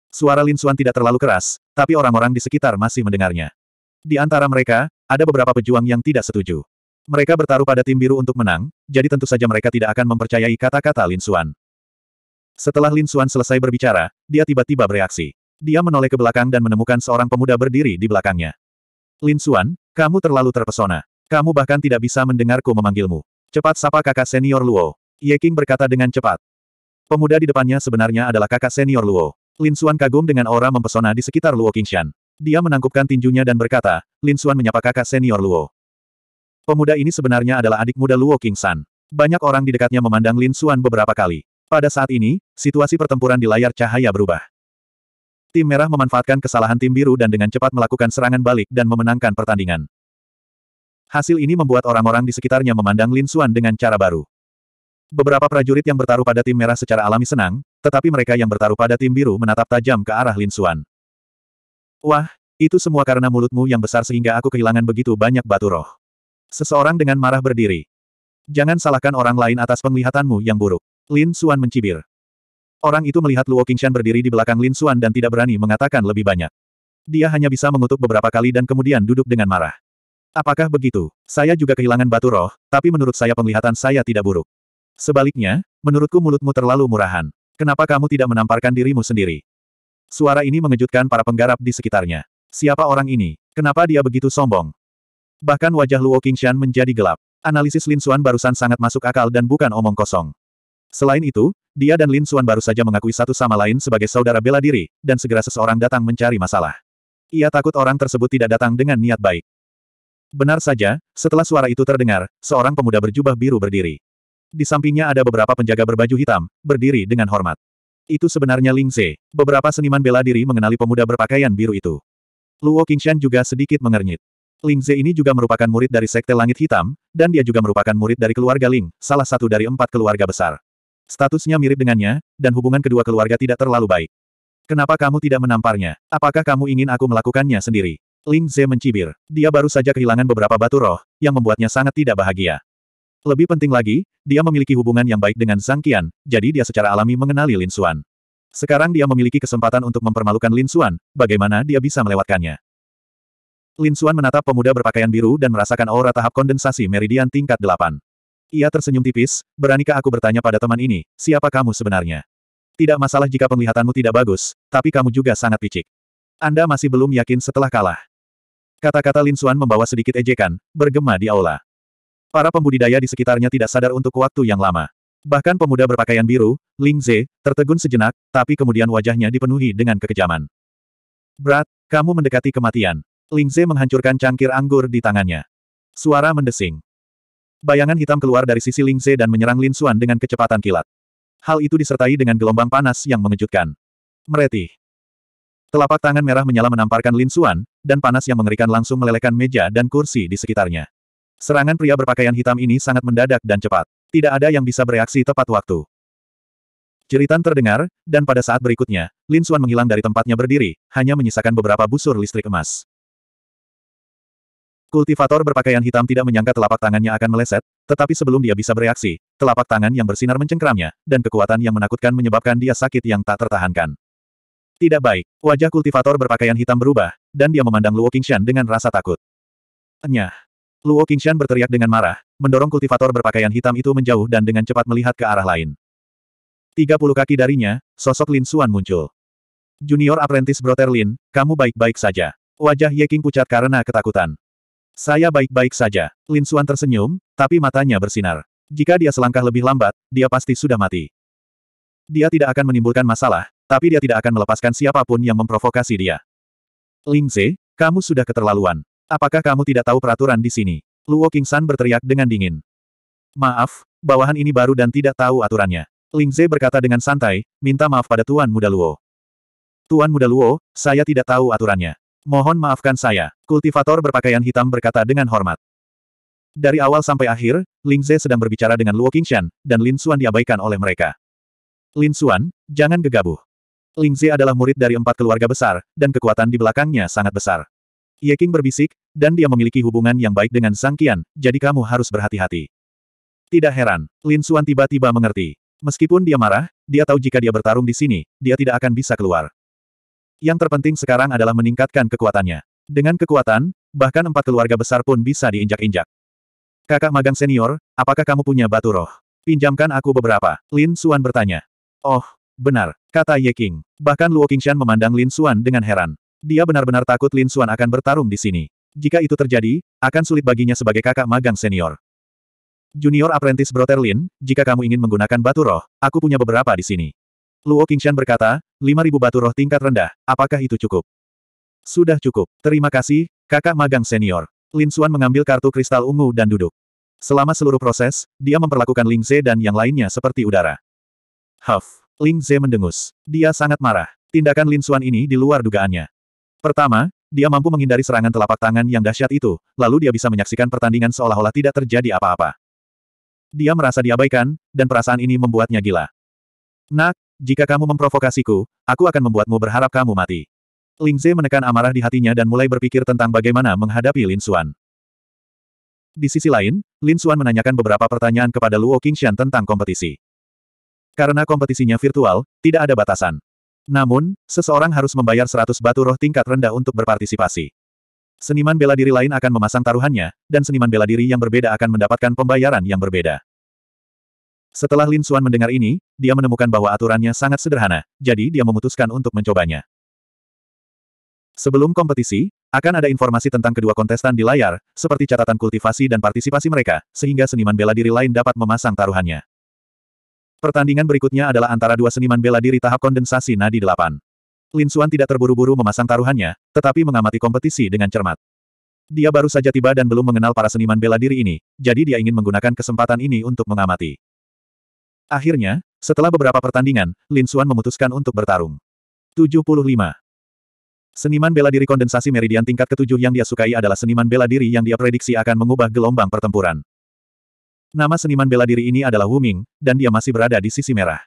Suara Lin Suan tidak terlalu keras, tapi orang-orang di sekitar masih mendengarnya. Di antara mereka, ada beberapa pejuang yang tidak setuju. Mereka bertaruh pada tim biru untuk menang, jadi tentu saja mereka tidak akan mempercayai kata-kata Lin Suan. Setelah Lin Xuan selesai berbicara, dia tiba-tiba bereaksi. Dia menoleh ke belakang dan menemukan seorang pemuda berdiri di belakangnya. Lin Xuan, kamu terlalu terpesona. Kamu bahkan tidak bisa mendengarku memanggilmu. Cepat sapa kakak senior Luo. Ye King berkata dengan cepat. Pemuda di depannya sebenarnya adalah kakak senior Luo. Lin Xuan kagum dengan aura mempesona di sekitar Luo Qingshan. Dia menangkupkan tinjunya dan berkata, Lin Xuan menyapa kakak senior Luo. Pemuda ini sebenarnya adalah adik muda Luo Qingshan. Banyak orang di dekatnya memandang Lin Xuan beberapa kali. Pada saat ini, situasi pertempuran di layar cahaya berubah. Tim merah memanfaatkan kesalahan tim biru dan dengan cepat melakukan serangan balik dan memenangkan pertandingan. Hasil ini membuat orang-orang di sekitarnya memandang Lin Xuan dengan cara baru. Beberapa prajurit yang bertaruh pada tim merah secara alami senang, tetapi mereka yang bertaruh pada tim biru menatap tajam ke arah Lin Xuan. Wah, itu semua karena mulutmu yang besar sehingga aku kehilangan begitu banyak batu roh. Seseorang dengan marah berdiri. Jangan salahkan orang lain atas penglihatanmu yang buruk. Lin Xuan mencibir. Orang itu melihat Luo Qingshan berdiri di belakang Lin Xuan dan tidak berani mengatakan lebih banyak. Dia hanya bisa mengutuk beberapa kali dan kemudian duduk dengan marah. Apakah begitu? Saya juga kehilangan batu roh, tapi menurut saya penglihatan saya tidak buruk. Sebaliknya, menurutku mulutmu terlalu murahan. Kenapa kamu tidak menamparkan dirimu sendiri? Suara ini mengejutkan para penggarap di sekitarnya. Siapa orang ini? Kenapa dia begitu sombong? Bahkan wajah Luo Qingshan menjadi gelap. Analisis Lin Xuan barusan sangat masuk akal dan bukan omong kosong. Selain itu, dia dan Lin Suan baru saja mengakui satu sama lain sebagai saudara bela diri, dan segera seseorang datang mencari masalah. Ia takut orang tersebut tidak datang dengan niat baik. Benar saja, setelah suara itu terdengar, seorang pemuda berjubah biru berdiri. Di sampingnya ada beberapa penjaga berbaju hitam, berdiri dengan hormat. Itu sebenarnya Ling Ze. Beberapa seniman bela diri mengenali pemuda berpakaian biru itu. Luo Qingshan juga sedikit mengernyit. Ling Ze ini juga merupakan murid dari Sekte Langit Hitam, dan dia juga merupakan murid dari keluarga Ling, salah satu dari empat keluarga besar. Statusnya mirip dengannya, dan hubungan kedua keluarga tidak terlalu baik. Kenapa kamu tidak menamparnya? Apakah kamu ingin aku melakukannya sendiri? Ling Ze mencibir. Dia baru saja kehilangan beberapa batu roh, yang membuatnya sangat tidak bahagia. Lebih penting lagi, dia memiliki hubungan yang baik dengan Zhang Qian, jadi dia secara alami mengenali Lin Xuan. Sekarang dia memiliki kesempatan untuk mempermalukan Lin Xuan, bagaimana dia bisa melewatkannya. Lin Xuan menatap pemuda berpakaian biru dan merasakan aura tahap kondensasi meridian tingkat 8. Ia tersenyum tipis, beranikah aku bertanya pada teman ini, siapa kamu sebenarnya? Tidak masalah jika penglihatanmu tidak bagus, tapi kamu juga sangat picik. Anda masih belum yakin setelah kalah. Kata-kata Lin Suan membawa sedikit ejekan, bergema di aula. Para pembudidaya di sekitarnya tidak sadar untuk waktu yang lama. Bahkan pemuda berpakaian biru, Ling Ze, tertegun sejenak, tapi kemudian wajahnya dipenuhi dengan kekejaman. Brat, kamu mendekati kematian. Ling Ze menghancurkan cangkir anggur di tangannya. Suara mendesing. Bayangan hitam keluar dari sisi Ling Ze dan menyerang Lin Xuan dengan kecepatan kilat. Hal itu disertai dengan gelombang panas yang mengejutkan. Mereti. Telapak tangan merah menyala menamparkan Lin Xuan, dan panas yang mengerikan langsung melelehkan meja dan kursi di sekitarnya. Serangan pria berpakaian hitam ini sangat mendadak dan cepat. Tidak ada yang bisa bereaksi tepat waktu. Jeritan terdengar, dan pada saat berikutnya, Lin Xuan menghilang dari tempatnya berdiri, hanya menyisakan beberapa busur listrik emas. Kultivator berpakaian hitam tidak menyangka telapak tangannya akan meleset, tetapi sebelum dia bisa bereaksi, telapak tangan yang bersinar mencengkramnya, dan kekuatan yang menakutkan menyebabkan dia sakit yang tak tertahankan. Tidak baik, wajah kultivator berpakaian hitam berubah, dan dia memandang Luo Qingshan dengan rasa takut. Enyah! Luo Qingshan berteriak dengan marah, mendorong kultivator berpakaian hitam itu menjauh dan dengan cepat melihat ke arah lain. 30 kaki darinya, sosok Lin Suan muncul. Junior apprentice Brother Lin, kamu baik-baik saja. Wajah Ye King pucat karena ketakutan. Saya baik-baik saja. Lin Suan tersenyum, tapi matanya bersinar. Jika dia selangkah lebih lambat, dia pasti sudah mati. Dia tidak akan menimbulkan masalah, tapi dia tidak akan melepaskan siapapun yang memprovokasi dia. Ling Ze, kamu sudah keterlaluan. Apakah kamu tidak tahu peraturan di sini? Luo San berteriak dengan dingin. Maaf, bawahan ini baru dan tidak tahu aturannya. Ling Ze berkata dengan santai, minta maaf pada Tuan Muda Luo. Tuan Muda Luo, saya tidak tahu aturannya. Mohon maafkan saya, kultivator berpakaian hitam berkata dengan hormat. Dari awal sampai akhir, Ling Ze sedang berbicara dengan Luo Qingshan, dan Lin Xuan diabaikan oleh mereka. Lin Xuan, jangan gegabah. Ling Ze adalah murid dari empat keluarga besar, dan kekuatan di belakangnya sangat besar. Ye Qing berbisik, dan dia memiliki hubungan yang baik dengan Sang Qian, jadi kamu harus berhati-hati. Tidak heran, Lin Xuan tiba-tiba mengerti. Meskipun dia marah, dia tahu jika dia bertarung di sini, dia tidak akan bisa keluar. Yang terpenting sekarang adalah meningkatkan kekuatannya. Dengan kekuatan, bahkan empat keluarga besar pun bisa diinjak-injak. Kakak magang senior, apakah kamu punya batu roh? Pinjamkan aku beberapa. Lin Suan bertanya. Oh, benar, kata Ye King. Bahkan Luo Qingshan memandang Lin Suan dengan heran. Dia benar-benar takut Lin Suan akan bertarung di sini. Jika itu terjadi, akan sulit baginya sebagai kakak magang senior. Junior Apprentice Brother Lin, jika kamu ingin menggunakan batu roh, aku punya beberapa di sini. Luo Qingshan berkata, 5.000 batu roh tingkat rendah, apakah itu cukup? Sudah cukup, terima kasih, kakak magang senior. Lin Xuan mengambil kartu kristal ungu dan duduk. Selama seluruh proses, dia memperlakukan Ling Ze dan yang lainnya seperti udara. Huff, Ling Ze mendengus. Dia sangat marah. Tindakan Lin Xuan ini di luar dugaannya. Pertama, dia mampu menghindari serangan telapak tangan yang dahsyat itu, lalu dia bisa menyaksikan pertandingan seolah-olah tidak terjadi apa-apa. Dia merasa diabaikan, dan perasaan ini membuatnya gila. Nak, jika kamu memprovokasiku, aku akan membuatmu berharap kamu mati. Ling Ze menekan amarah di hatinya dan mulai berpikir tentang bagaimana menghadapi Lin Xuan. Di sisi lain, Lin Xuan menanyakan beberapa pertanyaan kepada Luo Qingxian tentang kompetisi. Karena kompetisinya virtual, tidak ada batasan. Namun, seseorang harus membayar 100 batu roh tingkat rendah untuk berpartisipasi. Seniman bela diri lain akan memasang taruhannya, dan seniman bela diri yang berbeda akan mendapatkan pembayaran yang berbeda. Setelah Lin Xuan mendengar ini, dia menemukan bahwa aturannya sangat sederhana, jadi dia memutuskan untuk mencobanya. Sebelum kompetisi, akan ada informasi tentang kedua kontestan di layar, seperti catatan kultivasi dan partisipasi mereka, sehingga seniman bela diri lain dapat memasang taruhannya. Pertandingan berikutnya adalah antara dua seniman bela diri tahap kondensasi nadi 8. Lin Xuan tidak terburu-buru memasang taruhannya, tetapi mengamati kompetisi dengan cermat. Dia baru saja tiba dan belum mengenal para seniman bela diri ini, jadi dia ingin menggunakan kesempatan ini untuk mengamati. Akhirnya, setelah beberapa pertandingan, Lin Xuan memutuskan untuk bertarung. 75. Seniman bela diri kondensasi meridian tingkat ketujuh yang dia sukai adalah seniman bela diri yang dia prediksi akan mengubah gelombang pertempuran. Nama seniman bela diri ini adalah Wu Ming, dan dia masih berada di sisi merah.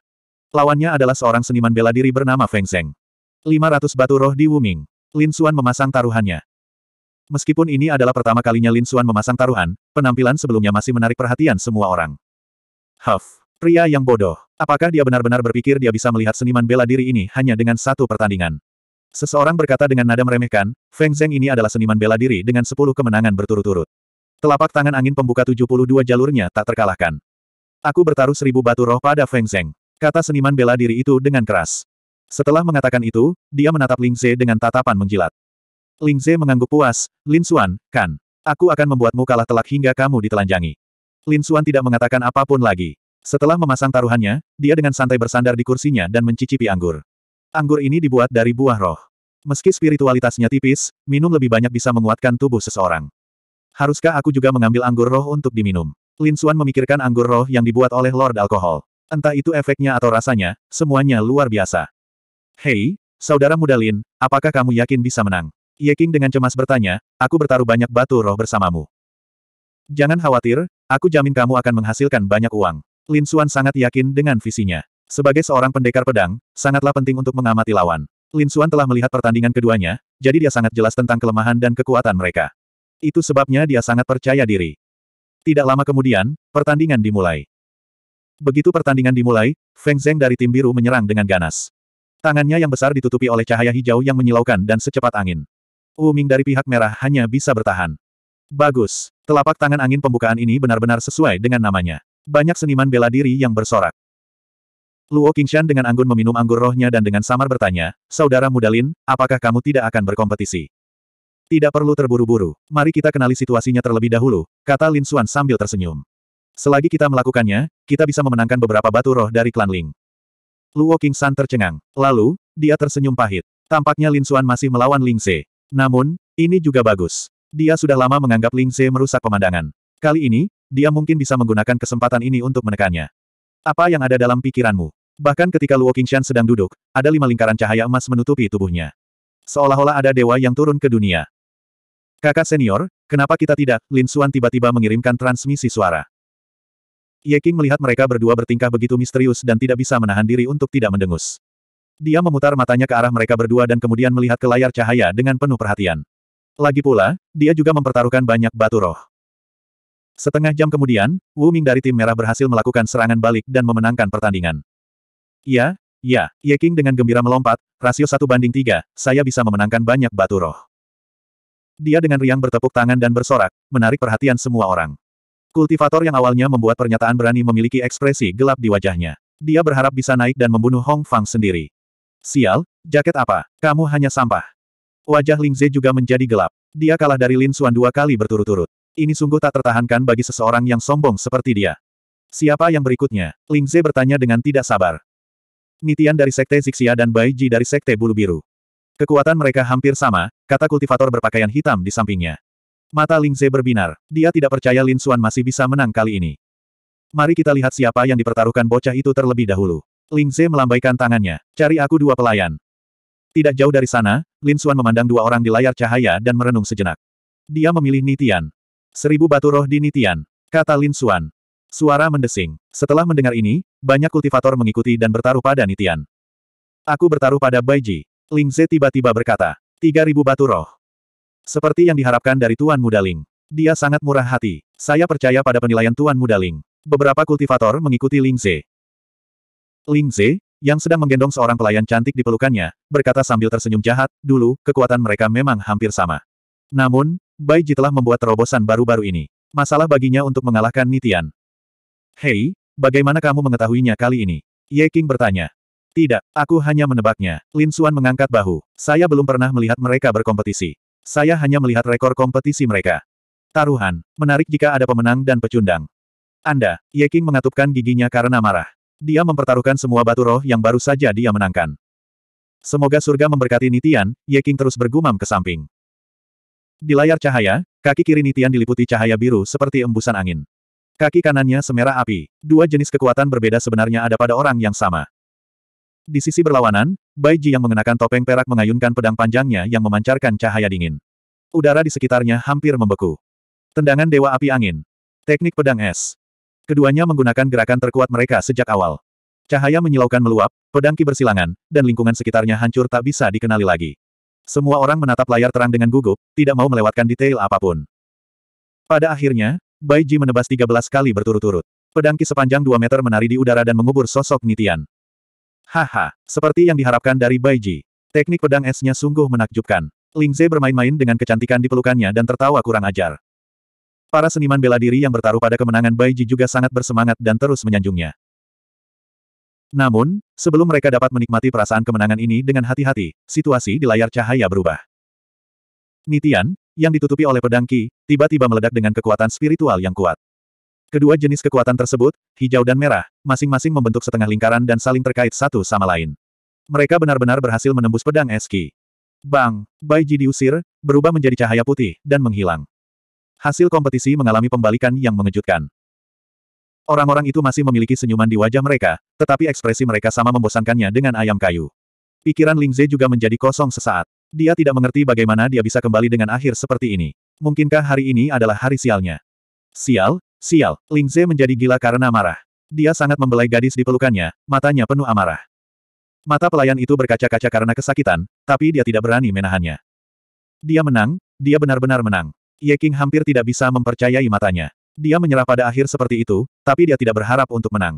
Lawannya adalah seorang seniman bela diri bernama Feng Zeng. 500 batu roh di Wu Ming. Lin Xuan memasang taruhannya. Meskipun ini adalah pertama kalinya Lin Xuan memasang taruhan, penampilan sebelumnya masih menarik perhatian semua orang. Huff. Pria yang bodoh. Apakah dia benar-benar berpikir dia bisa melihat seniman bela diri ini hanya dengan satu pertandingan? Seseorang berkata dengan nada meremehkan, Feng Zeng ini adalah seniman bela diri dengan sepuluh kemenangan berturut-turut. Telapak tangan angin pembuka 72 jalurnya tak terkalahkan. Aku bertaruh seribu batu roh pada Feng Zeng. Kata seniman bela diri itu dengan keras. Setelah mengatakan itu, dia menatap Ling Zhe dengan tatapan menjilat. Ling Zhe mengangguk puas, Lin Xuan, kan. Aku akan membuatmu kalah telak hingga kamu ditelanjangi. Lin Xuan tidak mengatakan apapun lagi. Setelah memasang taruhannya, dia dengan santai bersandar di kursinya dan mencicipi anggur. Anggur ini dibuat dari buah roh. Meski spiritualitasnya tipis, minum lebih banyak bisa menguatkan tubuh seseorang. Haruskah aku juga mengambil anggur roh untuk diminum? Lin Xuan memikirkan anggur roh yang dibuat oleh Lord Alkohol. Entah itu efeknya atau rasanya, semuanya luar biasa. Hei, saudara muda Lin, apakah kamu yakin bisa menang? Ye King dengan cemas bertanya, aku bertaruh banyak batu roh bersamamu. Jangan khawatir, aku jamin kamu akan menghasilkan banyak uang. Lin Xuan sangat yakin dengan visinya. Sebagai seorang pendekar pedang, sangatlah penting untuk mengamati lawan. Lin Xuan telah melihat pertandingan keduanya, jadi dia sangat jelas tentang kelemahan dan kekuatan mereka. Itu sebabnya dia sangat percaya diri. Tidak lama kemudian, pertandingan dimulai. Begitu pertandingan dimulai, Feng Zeng dari tim biru menyerang dengan ganas. Tangannya yang besar ditutupi oleh cahaya hijau yang menyilaukan dan secepat angin. Wu Ming dari pihak merah hanya bisa bertahan. Bagus. Telapak tangan angin pembukaan ini benar-benar sesuai dengan namanya. Banyak seniman bela diri yang bersorak. Luo Qingshan dengan anggun meminum anggur rohnya dan dengan samar bertanya, Saudara Mudalin, apakah kamu tidak akan berkompetisi? Tidak perlu terburu-buru, mari kita kenali situasinya terlebih dahulu, kata Lin Xuan sambil tersenyum. Selagi kita melakukannya, kita bisa memenangkan beberapa batu roh dari klan Ling. Luo Qingshan tercengang. Lalu, dia tersenyum pahit. Tampaknya Lin Xuan masih melawan Ling Se. Namun, ini juga bagus. Dia sudah lama menganggap Ling Se merusak pemandangan. Kali ini, dia mungkin bisa menggunakan kesempatan ini untuk menekannya. Apa yang ada dalam pikiranmu? Bahkan ketika Luo Qingshan sedang duduk, ada lima lingkaran cahaya emas menutupi tubuhnya. Seolah-olah ada dewa yang turun ke dunia. Kakak senior, kenapa kita tidak? Lin Suan tiba-tiba mengirimkan transmisi suara. Ye King melihat mereka berdua bertingkah begitu misterius dan tidak bisa menahan diri untuk tidak mendengus. Dia memutar matanya ke arah mereka berdua dan kemudian melihat ke layar cahaya dengan penuh perhatian. Lagi pula, dia juga mempertaruhkan banyak batu roh. Setengah jam kemudian, Wu Ming dari tim merah berhasil melakukan serangan balik dan memenangkan pertandingan. Ya, ya, Ye King dengan gembira melompat, rasio satu banding tiga, saya bisa memenangkan banyak batu roh. Dia dengan riang bertepuk tangan dan bersorak, menarik perhatian semua orang. Kultivator yang awalnya membuat pernyataan berani memiliki ekspresi gelap di wajahnya. Dia berharap bisa naik dan membunuh Hong Fang sendiri. Sial, jaket apa? Kamu hanya sampah. Wajah Ling Zhe juga menjadi gelap. Dia kalah dari Lin Xuan dua kali berturut-turut. Ini sungguh tak tertahankan bagi seseorang yang sombong seperti dia. Siapa yang berikutnya? Ling Ze bertanya dengan tidak sabar. Nitian dari Sekte Zixia dan Bai Ji dari Sekte Bulu Biru. Kekuatan mereka hampir sama, kata kultivator berpakaian hitam di sampingnya. Mata Ling Ze berbinar. Dia tidak percaya Lin Xuan masih bisa menang kali ini. Mari kita lihat siapa yang dipertaruhkan bocah itu terlebih dahulu. Ling Ze melambaikan tangannya. Cari aku dua pelayan. Tidak jauh dari sana, Lin Xuan memandang dua orang di layar cahaya dan merenung sejenak. Dia memilih Nitian. Seribu batu roh di Nitian. Kata Lin Suan. Suara mendesing. Setelah mendengar ini, banyak kultivator mengikuti dan bertaruh pada Nitian. Aku bertaruh pada Baiji. Ling Ze tiba-tiba berkata. Tiga ribu batu roh. Seperti yang diharapkan dari Tuan Muda Ling. Dia sangat murah hati. Saya percaya pada penilaian Tuan Muda Ling. Beberapa kultivator mengikuti Ling Ze. Ling Ze, yang sedang menggendong seorang pelayan cantik di pelukannya, berkata sambil tersenyum jahat, dulu, kekuatan mereka memang hampir sama. Namun, Bai Ji telah membuat terobosan baru-baru ini. Masalah baginya untuk mengalahkan Nitian. Hei, bagaimana kamu mengetahuinya kali ini? Ye King bertanya. Tidak, aku hanya menebaknya. Lin Xuan mengangkat bahu. Saya belum pernah melihat mereka berkompetisi. Saya hanya melihat rekor kompetisi mereka. Taruhan. Menarik jika ada pemenang dan pecundang. Anda, Ye King mengatupkan giginya karena marah. Dia mempertaruhkan semua batu roh yang baru saja dia menangkan. Semoga surga memberkati Nitian, Ye King terus bergumam ke samping. Di layar cahaya, kaki kiri Nitian diliputi cahaya biru seperti embusan angin. Kaki kanannya semerah api. Dua jenis kekuatan berbeda sebenarnya ada pada orang yang sama. Di sisi berlawanan, Bai Ji yang mengenakan topeng perak mengayunkan pedang panjangnya yang memancarkan cahaya dingin. Udara di sekitarnya hampir membeku. Tendangan Dewa Api Angin. Teknik pedang es. Keduanya menggunakan gerakan terkuat mereka sejak awal. Cahaya menyilaukan meluap, pedang ki bersilangan, dan lingkungan sekitarnya hancur tak bisa dikenali lagi. Semua orang menatap layar terang dengan gugup, tidak mau melewatkan detail apapun. Pada akhirnya, Bai Ji menebas 13 kali berturut-turut. Pedangki sepanjang 2 meter menari di udara dan mengubur sosok Nitian. Haha, seperti yang diharapkan dari Bai Ji. Teknik pedang esnya sungguh menakjubkan. Ling Ze bermain-main dengan kecantikan di pelukannya dan tertawa kurang ajar. Para seniman bela diri yang bertaruh pada kemenangan Bai Ji juga sangat bersemangat dan terus menyanjungnya. Namun, sebelum mereka dapat menikmati perasaan kemenangan ini dengan hati-hati, situasi di layar cahaya berubah. Nitian, yang ditutupi oleh pedang Ki, tiba-tiba meledak dengan kekuatan spiritual yang kuat. Kedua jenis kekuatan tersebut, hijau dan merah, masing-masing membentuk setengah lingkaran dan saling terkait satu sama lain. Mereka benar-benar berhasil menembus pedang Eski. Bang, Bai Ji diusir, berubah menjadi cahaya putih, dan menghilang. Hasil kompetisi mengalami pembalikan yang mengejutkan. Orang-orang itu masih memiliki senyuman di wajah mereka, tetapi ekspresi mereka sama membosankannya dengan ayam kayu. Pikiran Ling Lingze juga menjadi kosong sesaat. Dia tidak mengerti bagaimana dia bisa kembali dengan akhir seperti ini. Mungkinkah hari ini adalah hari sialnya? Sial? Sial, Ling Lingze menjadi gila karena marah. Dia sangat membelai gadis di pelukannya, matanya penuh amarah. Mata pelayan itu berkaca-kaca karena kesakitan, tapi dia tidak berani menahannya. Dia menang, dia benar-benar menang. Ye King hampir tidak bisa mempercayai matanya. Dia menyerah pada akhir seperti itu, tapi dia tidak berharap untuk menang.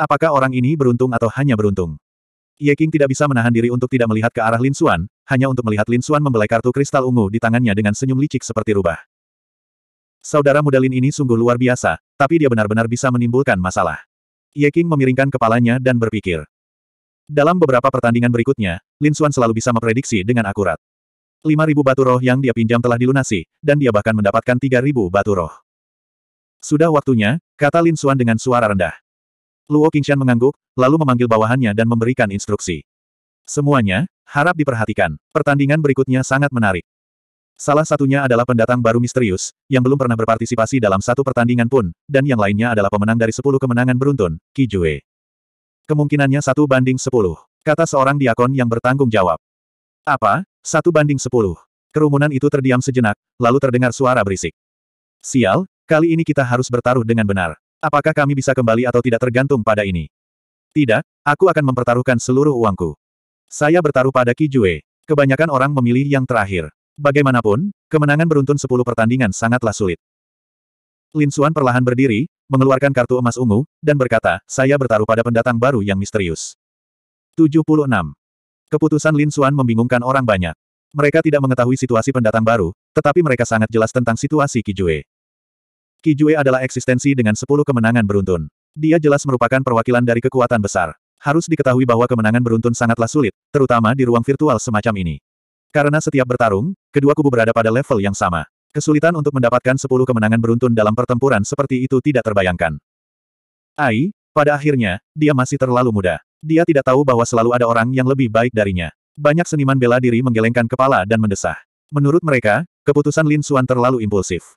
Apakah orang ini beruntung atau hanya beruntung? Ye King tidak bisa menahan diri untuk tidak melihat ke arah Lin Suan, hanya untuk melihat Lin Suan membelai kartu kristal ungu di tangannya dengan senyum licik seperti rubah. Saudara muda Lin ini sungguh luar biasa, tapi dia benar-benar bisa menimbulkan masalah. Ye King memiringkan kepalanya dan berpikir. Dalam beberapa pertandingan berikutnya, Lin Suan selalu bisa memprediksi dengan akurat. 5.000 batu roh yang dia pinjam telah dilunasi, dan dia bahkan mendapatkan 3.000 batu roh. Sudah waktunya, kata Lin Xuan dengan suara rendah. Luo Qingshan mengangguk, lalu memanggil bawahannya dan memberikan instruksi. Semuanya, harap diperhatikan. Pertandingan berikutnya sangat menarik. Salah satunya adalah pendatang baru misterius, yang belum pernah berpartisipasi dalam satu pertandingan pun, dan yang lainnya adalah pemenang dari sepuluh kemenangan beruntun, Qi Jue. Kemungkinannya satu banding sepuluh, kata seorang diakon yang bertanggung jawab. Apa? Satu banding sepuluh. Kerumunan itu terdiam sejenak, lalu terdengar suara berisik. Sial, Kali ini kita harus bertaruh dengan benar. Apakah kami bisa kembali atau tidak tergantung pada ini? Tidak, aku akan mempertaruhkan seluruh uangku. Saya bertaruh pada Ki Jue. Kebanyakan orang memilih yang terakhir. Bagaimanapun, kemenangan beruntun 10 pertandingan sangatlah sulit. Lin Xuan perlahan berdiri, mengeluarkan kartu emas ungu, dan berkata, saya bertaruh pada pendatang baru yang misterius. 76. Keputusan Lin Xuan membingungkan orang banyak. Mereka tidak mengetahui situasi pendatang baru, tetapi mereka sangat jelas tentang situasi Jue. Kijue adalah eksistensi dengan sepuluh kemenangan beruntun. Dia jelas merupakan perwakilan dari kekuatan besar. Harus diketahui bahwa kemenangan beruntun sangatlah sulit, terutama di ruang virtual semacam ini. Karena setiap bertarung, kedua kubu berada pada level yang sama. Kesulitan untuk mendapatkan sepuluh kemenangan beruntun dalam pertempuran seperti itu tidak terbayangkan. Ai, pada akhirnya, dia masih terlalu muda. Dia tidak tahu bahwa selalu ada orang yang lebih baik darinya. Banyak seniman bela diri menggelengkan kepala dan mendesah. Menurut mereka, keputusan Lin Xuan terlalu impulsif.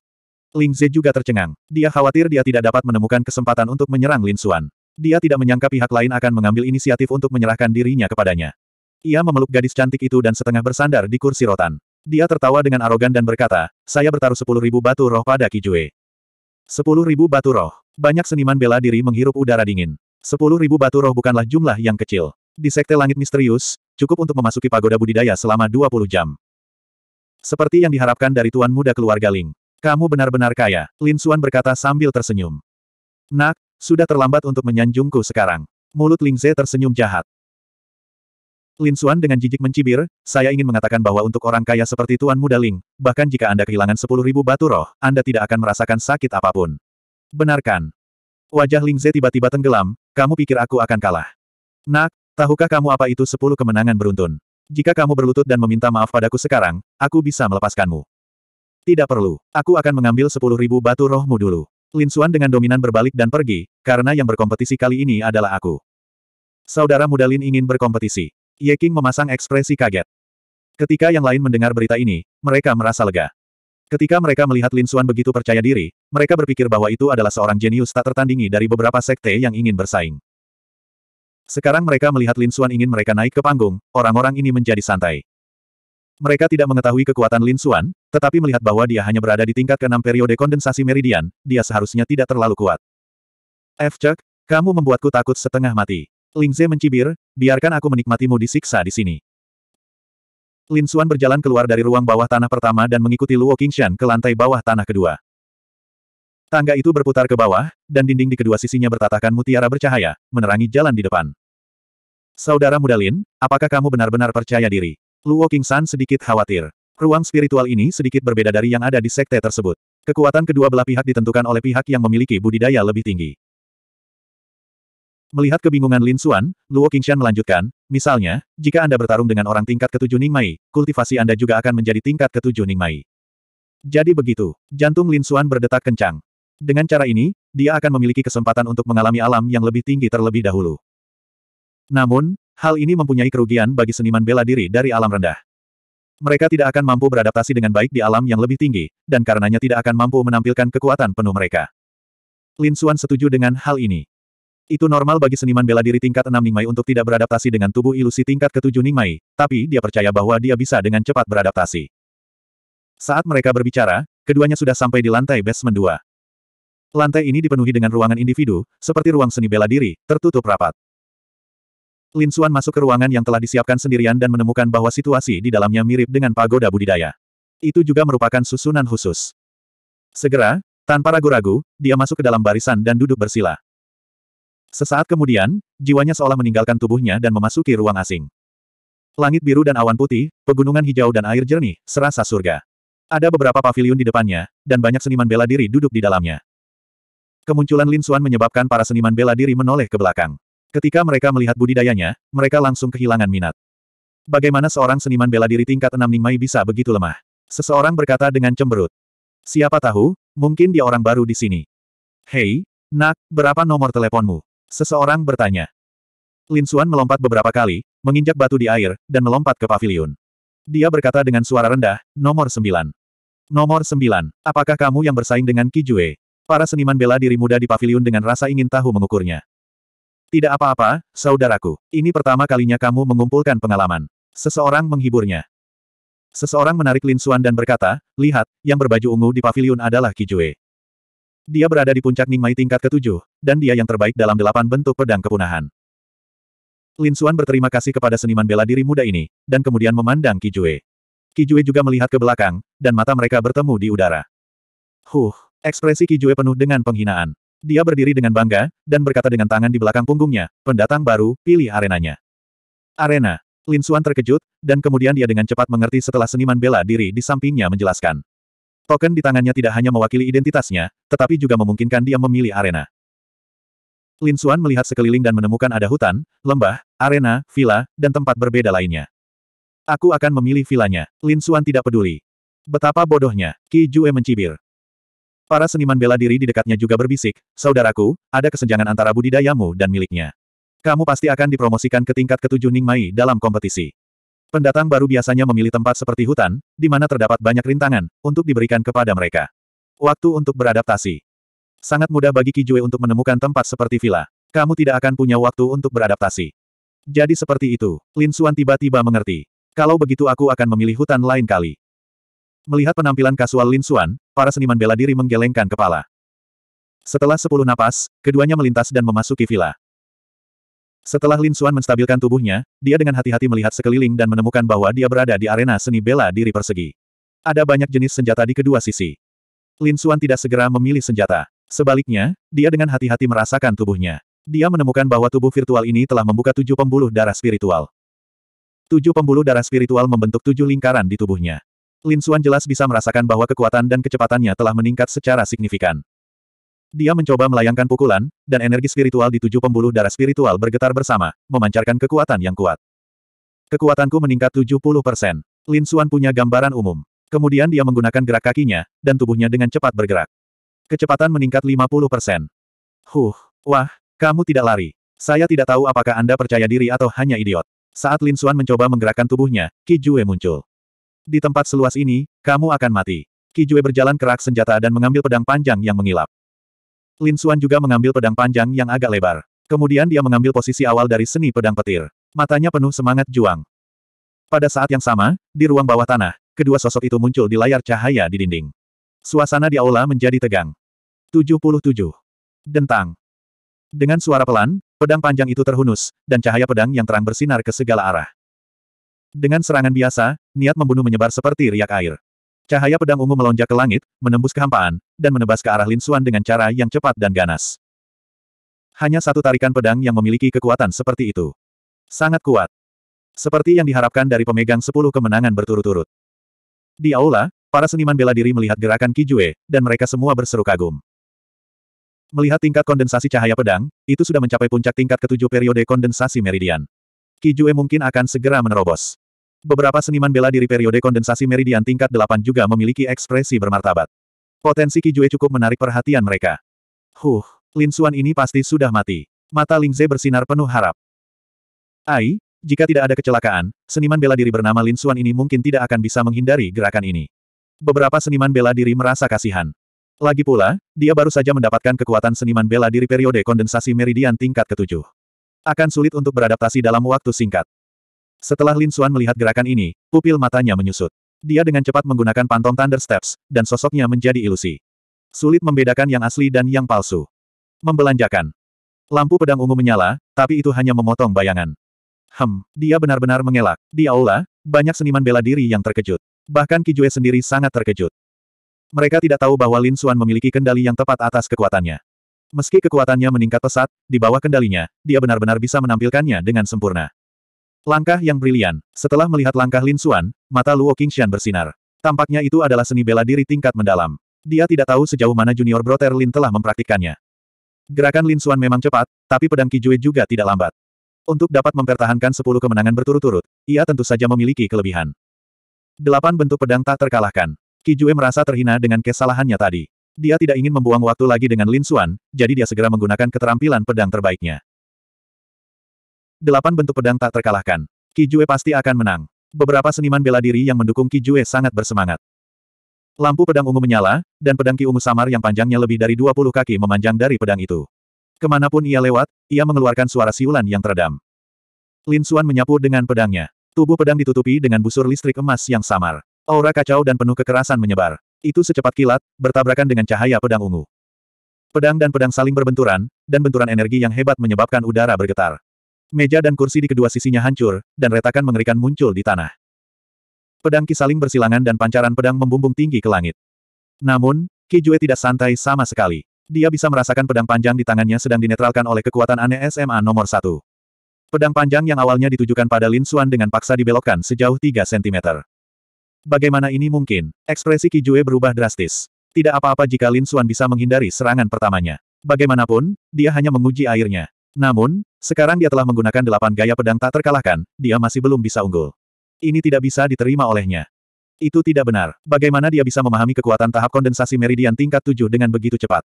Ling Zhe juga tercengang. Dia khawatir dia tidak dapat menemukan kesempatan untuk menyerang Lin Xuan. Dia tidak menyangka pihak lain akan mengambil inisiatif untuk menyerahkan dirinya kepadanya. Ia memeluk gadis cantik itu dan setengah bersandar di kursi rotan. Dia tertawa dengan arogan dan berkata, saya bertaruh sepuluh ribu batu roh pada Kijue. Sepuluh ribu batu roh. Banyak seniman bela diri menghirup udara dingin. Sepuluh ribu batu roh bukanlah jumlah yang kecil. Di sekte langit misterius, cukup untuk memasuki pagoda budidaya selama 20 jam. Seperti yang diharapkan dari tuan muda keluarga Ling, kamu benar-benar kaya, Lin Xuan berkata sambil tersenyum. Nak, sudah terlambat untuk menyanjungku sekarang. Mulut Ling Ze tersenyum jahat. Lin Xuan dengan jijik mencibir, saya ingin mengatakan bahwa untuk orang kaya seperti Tuan Muda Ling, bahkan jika Anda kehilangan sepuluh ribu batu roh, Anda tidak akan merasakan sakit apapun. Benarkan. Wajah Ling Ze tiba-tiba tenggelam, kamu pikir aku akan kalah. Nak, tahukah kamu apa itu sepuluh kemenangan beruntun? Jika kamu berlutut dan meminta maaf padaku sekarang, aku bisa melepaskanmu. Tidak perlu. Aku akan mengambil sepuluh ribu batu rohmu dulu. Lin Suan dengan dominan berbalik dan pergi, karena yang berkompetisi kali ini adalah aku. Saudara muda Lin ingin berkompetisi. Ye King memasang ekspresi kaget. Ketika yang lain mendengar berita ini, mereka merasa lega. Ketika mereka melihat Lin Suan begitu percaya diri, mereka berpikir bahwa itu adalah seorang jenius tak tertandingi dari beberapa sekte yang ingin bersaing. Sekarang mereka melihat Lin Suan ingin mereka naik ke panggung, orang-orang ini menjadi santai. Mereka tidak mengetahui kekuatan Lin Suan. Tetapi melihat bahwa dia hanya berada di tingkat keenam periode kondensasi meridian, dia seharusnya tidak terlalu kuat. F. Chuck, kamu membuatku takut setengah mati. Ling Zhe mencibir, biarkan aku menikmatimu disiksa di sini. Lin Xuan berjalan keluar dari ruang bawah tanah pertama dan mengikuti Luo Qingshan ke lantai bawah tanah kedua. Tangga itu berputar ke bawah, dan dinding di kedua sisinya bertatakan mutiara bercahaya, menerangi jalan di depan. Saudara muda Lin, apakah kamu benar-benar percaya diri? Luo Qingshan sedikit khawatir. Ruang spiritual ini sedikit berbeda dari yang ada di sekte tersebut. Kekuatan kedua belah pihak ditentukan oleh pihak yang memiliki budidaya lebih tinggi. Melihat kebingungan Lin Xuan, Luo Qingshan melanjutkan, misalnya, jika Anda bertarung dengan orang tingkat ketujuh ning mai, kultivasi Anda juga akan menjadi tingkat ketujuh ning mai. Jadi begitu, jantung Lin Xuan berdetak kencang. Dengan cara ini, dia akan memiliki kesempatan untuk mengalami alam yang lebih tinggi terlebih dahulu. Namun, hal ini mempunyai kerugian bagi seniman bela diri dari alam rendah mereka tidak akan mampu beradaptasi dengan baik di alam yang lebih tinggi, dan karenanya tidak akan mampu menampilkan kekuatan penuh mereka. Lin Xuan setuju dengan hal ini. Itu normal bagi seniman bela diri tingkat 6 Ningmai untuk tidak beradaptasi dengan tubuh ilusi tingkat ketujuh 7 Ningmai, tapi dia percaya bahwa dia bisa dengan cepat beradaptasi. Saat mereka berbicara, keduanya sudah sampai di lantai basement 2. Lantai ini dipenuhi dengan ruangan individu, seperti ruang seni bela diri, tertutup rapat. Lin Suan masuk ke ruangan yang telah disiapkan sendirian dan menemukan bahwa situasi di dalamnya mirip dengan pagoda budidaya. Itu juga merupakan susunan khusus. Segera, tanpa ragu-ragu, dia masuk ke dalam barisan dan duduk bersila. Sesaat kemudian, jiwanya seolah meninggalkan tubuhnya dan memasuki ruang asing. Langit biru dan awan putih, pegunungan hijau dan air jernih, serasa surga. Ada beberapa paviliun di depannya, dan banyak seniman bela diri duduk di dalamnya. Kemunculan Lin Suan menyebabkan para seniman bela diri menoleh ke belakang. Ketika mereka melihat budidayanya, mereka langsung kehilangan minat. Bagaimana seorang seniman bela diri tingkat enam Ningmai bisa begitu lemah? Seseorang berkata dengan cemberut. Siapa tahu, mungkin dia orang baru di sini. Hei, nak, berapa nomor teleponmu? Seseorang bertanya. Lin Xuan melompat beberapa kali, menginjak batu di air, dan melompat ke pavilion. Dia berkata dengan suara rendah, nomor sembilan. Nomor sembilan, apakah kamu yang bersaing dengan Jue? Para seniman bela diri muda di pavilion dengan rasa ingin tahu mengukurnya. Tidak apa-apa, saudaraku. Ini pertama kalinya kamu mengumpulkan pengalaman. Seseorang menghiburnya. Seseorang menarik Lin Xuan dan berkata, lihat, yang berbaju ungu di pavilion adalah Jue. Dia berada di puncak Ningmai tingkat ketujuh, dan dia yang terbaik dalam delapan bentuk pedang kepunahan. Lin Xuan berterima kasih kepada seniman bela diri muda ini, dan kemudian memandang Jue. Kijue. Jue juga melihat ke belakang, dan mata mereka bertemu di udara. Huh, ekspresi Jue penuh dengan penghinaan. Dia berdiri dengan bangga, dan berkata dengan tangan di belakang punggungnya, pendatang baru, pilih arenanya. Arena. Lin Xuan terkejut, dan kemudian dia dengan cepat mengerti setelah seniman bela diri di sampingnya menjelaskan. Token di tangannya tidak hanya mewakili identitasnya, tetapi juga memungkinkan dia memilih arena. Lin Xuan melihat sekeliling dan menemukan ada hutan, lembah, arena, villa, dan tempat berbeda lainnya. Aku akan memilih villanya, Lin Xuan tidak peduli. Betapa bodohnya, Ki Jue mencibir. Para seniman bela diri di dekatnya juga berbisik, saudaraku, ada kesenjangan antara budidayamu dan miliknya. Kamu pasti akan dipromosikan ke tingkat ketujuh Ningmai dalam kompetisi. Pendatang baru biasanya memilih tempat seperti hutan, di mana terdapat banyak rintangan, untuk diberikan kepada mereka. Waktu untuk beradaptasi. Sangat mudah bagi Kijue untuk menemukan tempat seperti villa. Kamu tidak akan punya waktu untuk beradaptasi. Jadi seperti itu, Lin Xuan tiba-tiba mengerti. Kalau begitu aku akan memilih hutan lain kali. Melihat penampilan kasual Lin Xuan, para seniman bela diri menggelengkan kepala. Setelah sepuluh napas, keduanya melintas dan memasuki villa. Setelah Lin Xuan menstabilkan tubuhnya, dia dengan hati-hati melihat sekeliling dan menemukan bahwa dia berada di arena seni bela diri persegi. Ada banyak jenis senjata di kedua sisi. Lin Xuan tidak segera memilih senjata. Sebaliknya, dia dengan hati-hati merasakan tubuhnya. Dia menemukan bahwa tubuh virtual ini telah membuka tujuh pembuluh darah spiritual. Tujuh pembuluh darah spiritual membentuk tujuh lingkaran di tubuhnya. Lin Suan jelas bisa merasakan bahwa kekuatan dan kecepatannya telah meningkat secara signifikan. Dia mencoba melayangkan pukulan, dan energi spiritual di tujuh pembuluh darah spiritual bergetar bersama, memancarkan kekuatan yang kuat. Kekuatanku meningkat 70 persen. Lin Suan punya gambaran umum. Kemudian dia menggunakan gerak kakinya, dan tubuhnya dengan cepat bergerak. Kecepatan meningkat 50 persen. Huh, wah, kamu tidak lari. Saya tidak tahu apakah Anda percaya diri atau hanya idiot. Saat Lin Suan mencoba menggerakkan tubuhnya, Ki Jue muncul. Di tempat seluas ini, kamu akan mati. Kijue berjalan kerak senjata dan mengambil pedang panjang yang mengilap. Lin Xuan juga mengambil pedang panjang yang agak lebar. Kemudian dia mengambil posisi awal dari seni pedang petir. Matanya penuh semangat juang. Pada saat yang sama, di ruang bawah tanah, kedua sosok itu muncul di layar cahaya di dinding. Suasana di aula menjadi tegang. 77. Dentang. Dengan suara pelan, pedang panjang itu terhunus, dan cahaya pedang yang terang bersinar ke segala arah. Dengan serangan biasa, niat membunuh menyebar seperti riak air. Cahaya pedang ungu melonjak ke langit, menembus kehampaan, dan menebas ke arah Lin Xuan dengan cara yang cepat dan ganas. Hanya satu tarikan pedang yang memiliki kekuatan seperti itu. Sangat kuat. Seperti yang diharapkan dari pemegang sepuluh kemenangan berturut-turut. Di aula, para seniman bela diri melihat gerakan Kijue, dan mereka semua berseru kagum. Melihat tingkat kondensasi cahaya pedang, itu sudah mencapai puncak tingkat ketujuh periode kondensasi meridian. Kijue mungkin akan segera menerobos. Beberapa seniman bela diri periode kondensasi meridian tingkat 8 juga memiliki ekspresi bermartabat. Potensi Kijue cukup menarik perhatian mereka. Huh, Lin Suan ini pasti sudah mati. Mata Ling Ze bersinar penuh harap. Ai, jika tidak ada kecelakaan, seniman bela diri bernama Lin Suan ini mungkin tidak akan bisa menghindari gerakan ini. Beberapa seniman bela diri merasa kasihan. Lagi pula, dia baru saja mendapatkan kekuatan seniman bela diri periode kondensasi meridian tingkat ketujuh. Akan sulit untuk beradaptasi dalam waktu singkat. Setelah Lin Xuan melihat gerakan ini, pupil matanya menyusut. Dia dengan cepat menggunakan pantom Thunder Steps, dan sosoknya menjadi ilusi. Sulit membedakan yang asli dan yang palsu. Membelanjakan. Lampu pedang ungu menyala, tapi itu hanya memotong bayangan. Hem, dia benar-benar mengelak. Di aula, banyak seniman bela diri yang terkejut. Bahkan Kijue sendiri sangat terkejut. Mereka tidak tahu bahwa Lin Xuan memiliki kendali yang tepat atas kekuatannya. Meski kekuatannya meningkat pesat, di bawah kendalinya, dia benar-benar bisa menampilkannya dengan sempurna. Langkah yang brilian. Setelah melihat langkah Lin Xuan, mata Luo Xian bersinar. Tampaknya itu adalah seni bela diri tingkat mendalam. Dia tidak tahu sejauh mana junior Brother Lin telah mempraktikkannya. Gerakan Lin Xuan memang cepat, tapi pedang Ki Jue juga tidak lambat. Untuk dapat mempertahankan sepuluh kemenangan berturut-turut, ia tentu saja memiliki kelebihan. Delapan bentuk pedang tak terkalahkan. Ki Jue merasa terhina dengan kesalahannya tadi. Dia tidak ingin membuang waktu lagi dengan Lin Xuan, jadi dia segera menggunakan keterampilan pedang terbaiknya. Delapan bentuk pedang tak terkalahkan. Kijue pasti akan menang. Beberapa seniman bela diri yang mendukung Kijue sangat bersemangat. Lampu pedang ungu menyala, dan pedang Ki ungu samar yang panjangnya lebih dari 20 kaki memanjang dari pedang itu. Kemanapun ia lewat, ia mengeluarkan suara siulan yang teredam. Lin Xuan menyapu dengan pedangnya. Tubuh pedang ditutupi dengan busur listrik emas yang samar. Aura kacau dan penuh kekerasan menyebar. Itu secepat kilat, bertabrakan dengan cahaya pedang ungu. Pedang dan pedang saling berbenturan, dan benturan energi yang hebat menyebabkan udara bergetar. Meja dan kursi di kedua sisinya hancur, dan retakan mengerikan muncul di tanah. Pedang Ki saling bersilangan dan pancaran pedang membumbung tinggi ke langit. Namun, Ki Jue tidak santai sama sekali. Dia bisa merasakan pedang panjang di tangannya sedang dinetralkan oleh kekuatan aneh SMA nomor satu. Pedang panjang yang awalnya ditujukan pada Lin Xuan dengan paksa dibelokkan sejauh 3 cm. Bagaimana ini mungkin? Ekspresi Ki Jue berubah drastis. Tidak apa-apa jika Lin Xuan bisa menghindari serangan pertamanya. Bagaimanapun, dia hanya menguji airnya. Namun, sekarang dia telah menggunakan delapan gaya pedang tak terkalahkan, dia masih belum bisa unggul. Ini tidak bisa diterima olehnya. Itu tidak benar. Bagaimana dia bisa memahami kekuatan tahap kondensasi meridian tingkat tujuh dengan begitu cepat?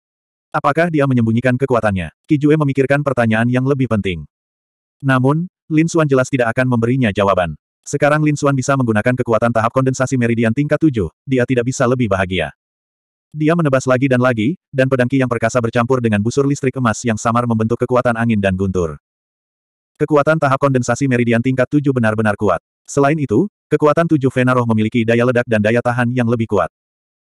Apakah dia menyembunyikan kekuatannya? Kijue memikirkan pertanyaan yang lebih penting. Namun, Lin Xuan jelas tidak akan memberinya jawaban. Sekarang Lin Xuan bisa menggunakan kekuatan tahap kondensasi meridian tingkat tujuh, dia tidak bisa lebih bahagia. Dia menebas lagi dan lagi, dan pedangki yang perkasa bercampur dengan busur listrik emas yang samar membentuk kekuatan angin dan guntur. Kekuatan tahap kondensasi meridian tingkat tujuh benar-benar kuat. Selain itu, kekuatan tujuh Venaroh memiliki daya ledak dan daya tahan yang lebih kuat.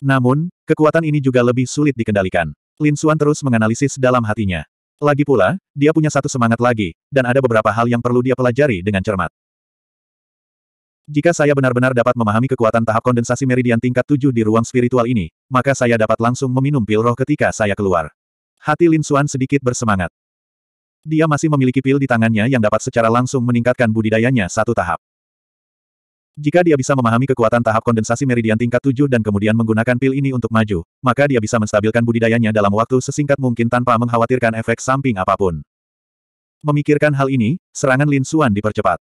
Namun, kekuatan ini juga lebih sulit dikendalikan. Lin Xuan terus menganalisis dalam hatinya. Lagi pula, dia punya satu semangat lagi, dan ada beberapa hal yang perlu dia pelajari dengan cermat. Jika saya benar-benar dapat memahami kekuatan tahap kondensasi meridian tingkat 7 di ruang spiritual ini, maka saya dapat langsung meminum pil roh ketika saya keluar. Hati Lin Xuan sedikit bersemangat. Dia masih memiliki pil di tangannya yang dapat secara langsung meningkatkan budidayanya satu tahap. Jika dia bisa memahami kekuatan tahap kondensasi meridian tingkat 7 dan kemudian menggunakan pil ini untuk maju, maka dia bisa menstabilkan budidayanya dalam waktu sesingkat mungkin tanpa mengkhawatirkan efek samping apapun. Memikirkan hal ini, serangan Lin Xuan dipercepat.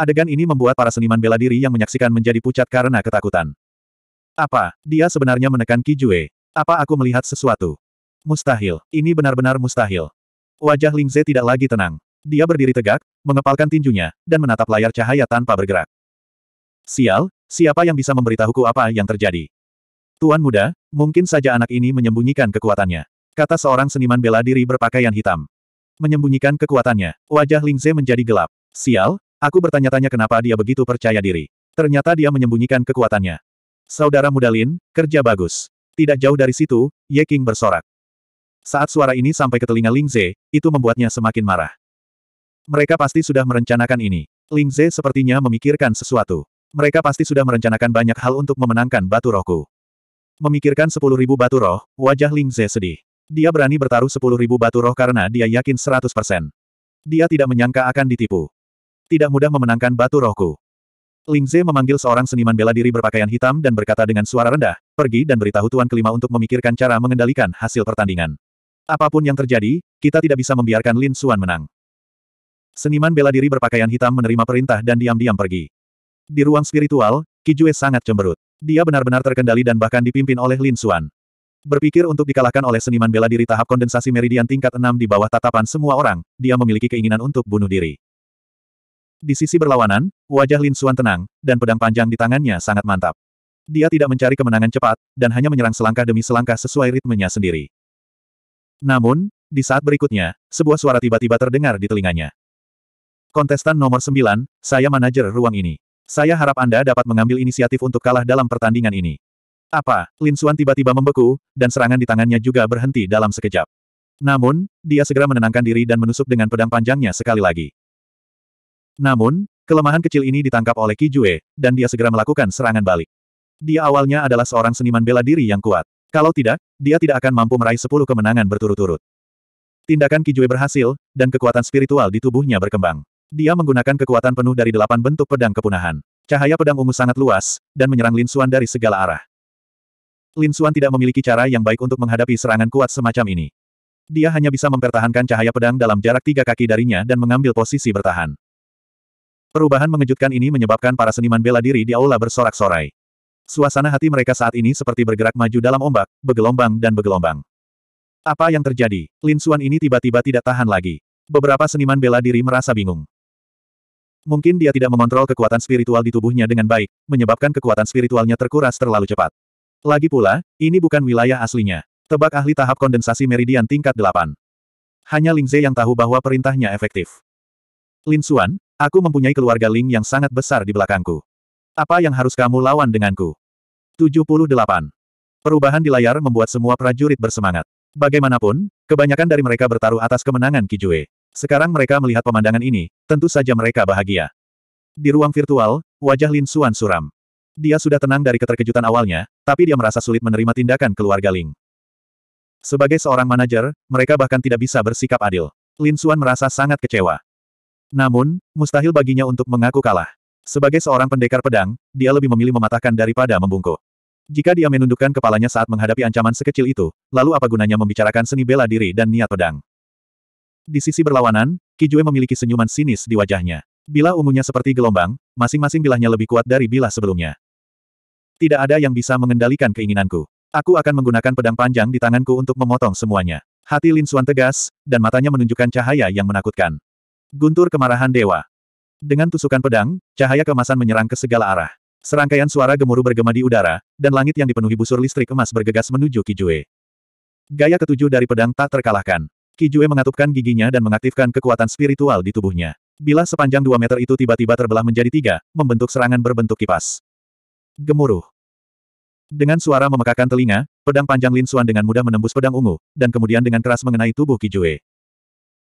Adegan ini membuat para seniman bela diri yang menyaksikan menjadi pucat karena ketakutan. Apa, dia sebenarnya menekan Kijue? Apa aku melihat sesuatu? Mustahil, ini benar-benar mustahil. Wajah Lingze tidak lagi tenang. Dia berdiri tegak, mengepalkan tinjunya, dan menatap layar cahaya tanpa bergerak. Sial, siapa yang bisa memberitahuku apa yang terjadi? Tuan muda, mungkin saja anak ini menyembunyikan kekuatannya. Kata seorang seniman bela diri berpakaian hitam. Menyembunyikan kekuatannya, wajah Lingze menjadi gelap. Sial, Aku bertanya-tanya kenapa dia begitu percaya diri. Ternyata dia menyembunyikan kekuatannya. Saudara muda Lin, kerja bagus. Tidak jauh dari situ, Ye King bersorak. Saat suara ini sampai ke telinga Ling Ze, itu membuatnya semakin marah. Mereka pasti sudah merencanakan ini. Ling Ze sepertinya memikirkan sesuatu. Mereka pasti sudah merencanakan banyak hal untuk memenangkan batu rohku. Memikirkan sepuluh ribu batu roh, wajah Ling Ze sedih. Dia berani bertaruh sepuluh ribu batu roh karena dia yakin seratus persen. Dia tidak menyangka akan ditipu. Tidak mudah memenangkan batu rohku. Ling Ze memanggil seorang seniman bela diri berpakaian hitam dan berkata dengan suara rendah, pergi dan beritahu Tuan Kelima untuk memikirkan cara mengendalikan hasil pertandingan. Apapun yang terjadi, kita tidak bisa membiarkan Lin Xuan menang. Seniman bela diri berpakaian hitam menerima perintah dan diam-diam pergi. Di ruang spiritual, Kijue sangat cemberut. Dia benar-benar terkendali dan bahkan dipimpin oleh Lin Xuan. Berpikir untuk dikalahkan oleh seniman bela diri tahap kondensasi meridian tingkat 6 di bawah tatapan semua orang, dia memiliki keinginan untuk bunuh diri. Di sisi berlawanan, wajah Lin Suan tenang, dan pedang panjang di tangannya sangat mantap. Dia tidak mencari kemenangan cepat, dan hanya menyerang selangkah demi selangkah sesuai ritmenya sendiri. Namun, di saat berikutnya, sebuah suara tiba-tiba terdengar di telinganya. Kontestan nomor 9, saya manajer ruang ini. Saya harap Anda dapat mengambil inisiatif untuk kalah dalam pertandingan ini. Apa? Lin Suan tiba-tiba membeku, dan serangan di tangannya juga berhenti dalam sekejap. Namun, dia segera menenangkan diri dan menusuk dengan pedang panjangnya sekali lagi. Namun, kelemahan kecil ini ditangkap oleh Ki Jue, dan dia segera melakukan serangan balik. Dia awalnya adalah seorang seniman bela diri yang kuat. Kalau tidak, dia tidak akan mampu meraih sepuluh kemenangan berturut-turut. Tindakan Ki Jue berhasil, dan kekuatan spiritual di tubuhnya berkembang. Dia menggunakan kekuatan penuh dari delapan bentuk pedang kepunahan. Cahaya pedang ungu sangat luas, dan menyerang Lin Xuan dari segala arah. Lin Xuan tidak memiliki cara yang baik untuk menghadapi serangan kuat semacam ini. Dia hanya bisa mempertahankan cahaya pedang dalam jarak tiga kaki darinya dan mengambil posisi bertahan. Perubahan mengejutkan ini menyebabkan para seniman bela diri di aula bersorak-sorai. Suasana hati mereka saat ini seperti bergerak maju dalam ombak, bergelombang dan bergelombang. Apa yang terjadi? Lin Suan ini tiba-tiba tidak tahan lagi. Beberapa seniman bela diri merasa bingung. Mungkin dia tidak mengontrol kekuatan spiritual di tubuhnya dengan baik, menyebabkan kekuatan spiritualnya terkuras terlalu cepat. Lagi pula, ini bukan wilayah aslinya. Tebak ahli tahap kondensasi meridian tingkat 8. Hanya Ling Ze yang tahu bahwa perintahnya efektif. Lin Suan. Aku mempunyai keluarga Ling yang sangat besar di belakangku. Apa yang harus kamu lawan denganku? 78. Perubahan di layar membuat semua prajurit bersemangat. Bagaimanapun, kebanyakan dari mereka bertaruh atas kemenangan Kijue. Sekarang mereka melihat pemandangan ini, tentu saja mereka bahagia. Di ruang virtual, wajah Lin Xuan suram. Dia sudah tenang dari keterkejutan awalnya, tapi dia merasa sulit menerima tindakan keluarga Ling. Sebagai seorang manajer, mereka bahkan tidak bisa bersikap adil. Lin Xuan merasa sangat kecewa. Namun, mustahil baginya untuk mengaku kalah. Sebagai seorang pendekar pedang, dia lebih memilih mematahkan daripada membungkuk. Jika dia menundukkan kepalanya saat menghadapi ancaman sekecil itu, lalu apa gunanya membicarakan seni bela diri dan niat pedang? Di sisi berlawanan, Kijue memiliki senyuman sinis di wajahnya. Bila umumnya seperti gelombang, masing-masing bilahnya lebih kuat dari bilah sebelumnya. Tidak ada yang bisa mengendalikan keinginanku. Aku akan menggunakan pedang panjang di tanganku untuk memotong semuanya. Hati Lin Suan tegas, dan matanya menunjukkan cahaya yang menakutkan. Guntur kemarahan dewa. Dengan tusukan pedang, cahaya kemasan menyerang ke segala arah. Serangkaian suara gemuruh bergema di udara, dan langit yang dipenuhi busur listrik emas bergegas menuju Kijue. Gaya ketujuh dari pedang tak terkalahkan. Kijue mengatupkan giginya dan mengaktifkan kekuatan spiritual di tubuhnya. Bila sepanjang dua meter itu tiba-tiba terbelah menjadi tiga, membentuk serangan berbentuk kipas. Gemuruh. Dengan suara memekakan telinga, pedang panjang Lin Suan dengan mudah menembus pedang ungu, dan kemudian dengan keras mengenai tubuh Kijue.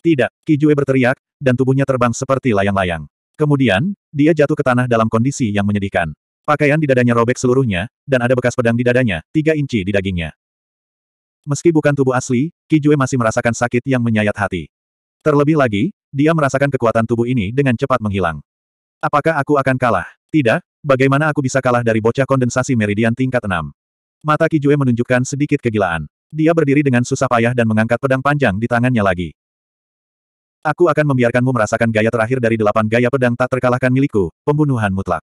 Tidak, Kijue berteriak, dan tubuhnya terbang seperti layang-layang. Kemudian, dia jatuh ke tanah dalam kondisi yang menyedihkan. Pakaian di dadanya robek seluruhnya, dan ada bekas pedang di dadanya, tiga inci di dagingnya. Meski bukan tubuh asli, Kijue masih merasakan sakit yang menyayat hati. Terlebih lagi, dia merasakan kekuatan tubuh ini dengan cepat menghilang. Apakah aku akan kalah? Tidak, bagaimana aku bisa kalah dari bocah kondensasi meridian tingkat 6? Mata Kijue menunjukkan sedikit kegilaan. Dia berdiri dengan susah payah dan mengangkat pedang panjang di tangannya lagi. Aku akan membiarkanmu merasakan gaya terakhir dari delapan gaya pedang tak terkalahkan milikku, pembunuhan mutlak.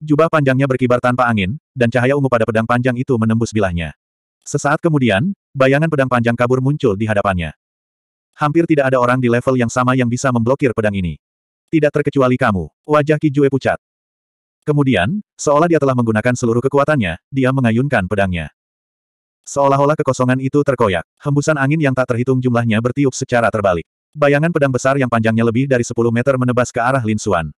Jubah panjangnya berkibar tanpa angin, dan cahaya ungu pada pedang panjang itu menembus bilahnya. Sesaat kemudian, bayangan pedang panjang kabur muncul di hadapannya. Hampir tidak ada orang di level yang sama yang bisa memblokir pedang ini. Tidak terkecuali kamu, wajah Kijue pucat. Kemudian, seolah dia telah menggunakan seluruh kekuatannya, dia mengayunkan pedangnya. Seolah-olah kekosongan itu terkoyak, hembusan angin yang tak terhitung jumlahnya bertiup secara terbalik. Bayangan pedang besar yang panjangnya lebih dari 10 meter menebas ke arah Lin Xuan.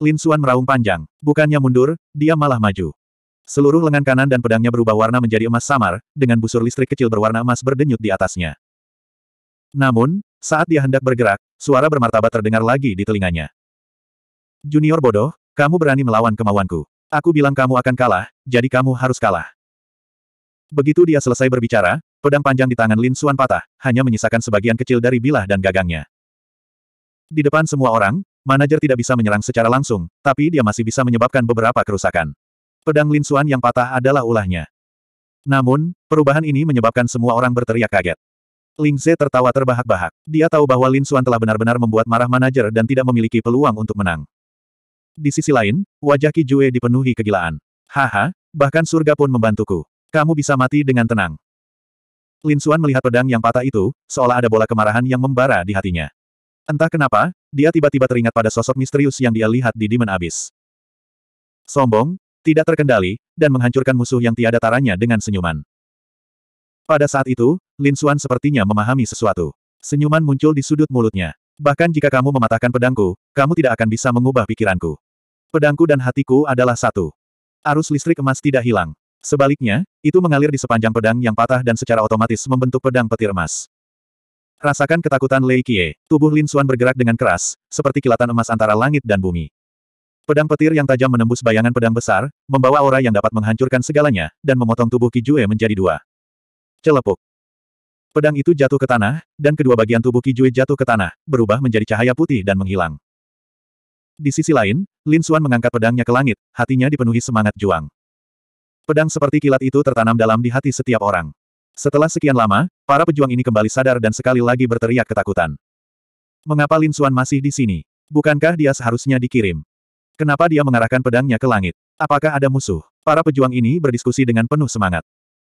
Lin Xuan meraung panjang. Bukannya mundur, dia malah maju. Seluruh lengan kanan dan pedangnya berubah warna menjadi emas samar, dengan busur listrik kecil berwarna emas berdenyut di atasnya. Namun, saat dia hendak bergerak, suara bermartabat terdengar lagi di telinganya. Junior bodoh, kamu berani melawan kemauanku. Aku bilang kamu akan kalah, jadi kamu harus kalah. Begitu dia selesai berbicara, Pedang panjang di tangan Lin Xuan patah, hanya menyisakan sebagian kecil dari bilah dan gagangnya. Di depan semua orang, manajer tidak bisa menyerang secara langsung, tapi dia masih bisa menyebabkan beberapa kerusakan. Pedang Lin Xuan yang patah adalah ulahnya. Namun, perubahan ini menyebabkan semua orang berteriak kaget. Ling Ze tertawa terbahak-bahak. Dia tahu bahwa Lin Xuan telah benar-benar membuat marah manajer dan tidak memiliki peluang untuk menang. Di sisi lain, wajah Ki Jue dipenuhi kegilaan. Haha, bahkan surga pun membantuku. Kamu bisa mati dengan tenang. Lin Xuan melihat pedang yang patah itu, seolah ada bola kemarahan yang membara di hatinya. Entah kenapa, dia tiba-tiba teringat pada sosok misterius yang dia lihat di Demon Abyss. Sombong, tidak terkendali, dan menghancurkan musuh yang tiada taranya dengan senyuman. Pada saat itu, Lin Xuan sepertinya memahami sesuatu. Senyuman muncul di sudut mulutnya. Bahkan jika kamu mematahkan pedangku, kamu tidak akan bisa mengubah pikiranku. Pedangku dan hatiku adalah satu. Arus listrik emas tidak hilang. Sebaliknya, itu mengalir di sepanjang pedang yang patah dan secara otomatis membentuk pedang petir emas. Rasakan ketakutan Lei Qie, tubuh Lin Xuan bergerak dengan keras, seperti kilatan emas antara langit dan bumi. Pedang petir yang tajam menembus bayangan pedang besar, membawa aura yang dapat menghancurkan segalanya, dan memotong tubuh Kijue menjadi dua. Celepuk. Pedang itu jatuh ke tanah, dan kedua bagian tubuh Kijue jatuh ke tanah, berubah menjadi cahaya putih dan menghilang. Di sisi lain, Lin Xuan mengangkat pedangnya ke langit, hatinya dipenuhi semangat juang. Pedang seperti kilat itu tertanam dalam di hati setiap orang. Setelah sekian lama, para pejuang ini kembali sadar dan sekali lagi berteriak ketakutan. Mengapa Lin Suan masih di sini? Bukankah dia seharusnya dikirim? Kenapa dia mengarahkan pedangnya ke langit? Apakah ada musuh? Para pejuang ini berdiskusi dengan penuh semangat.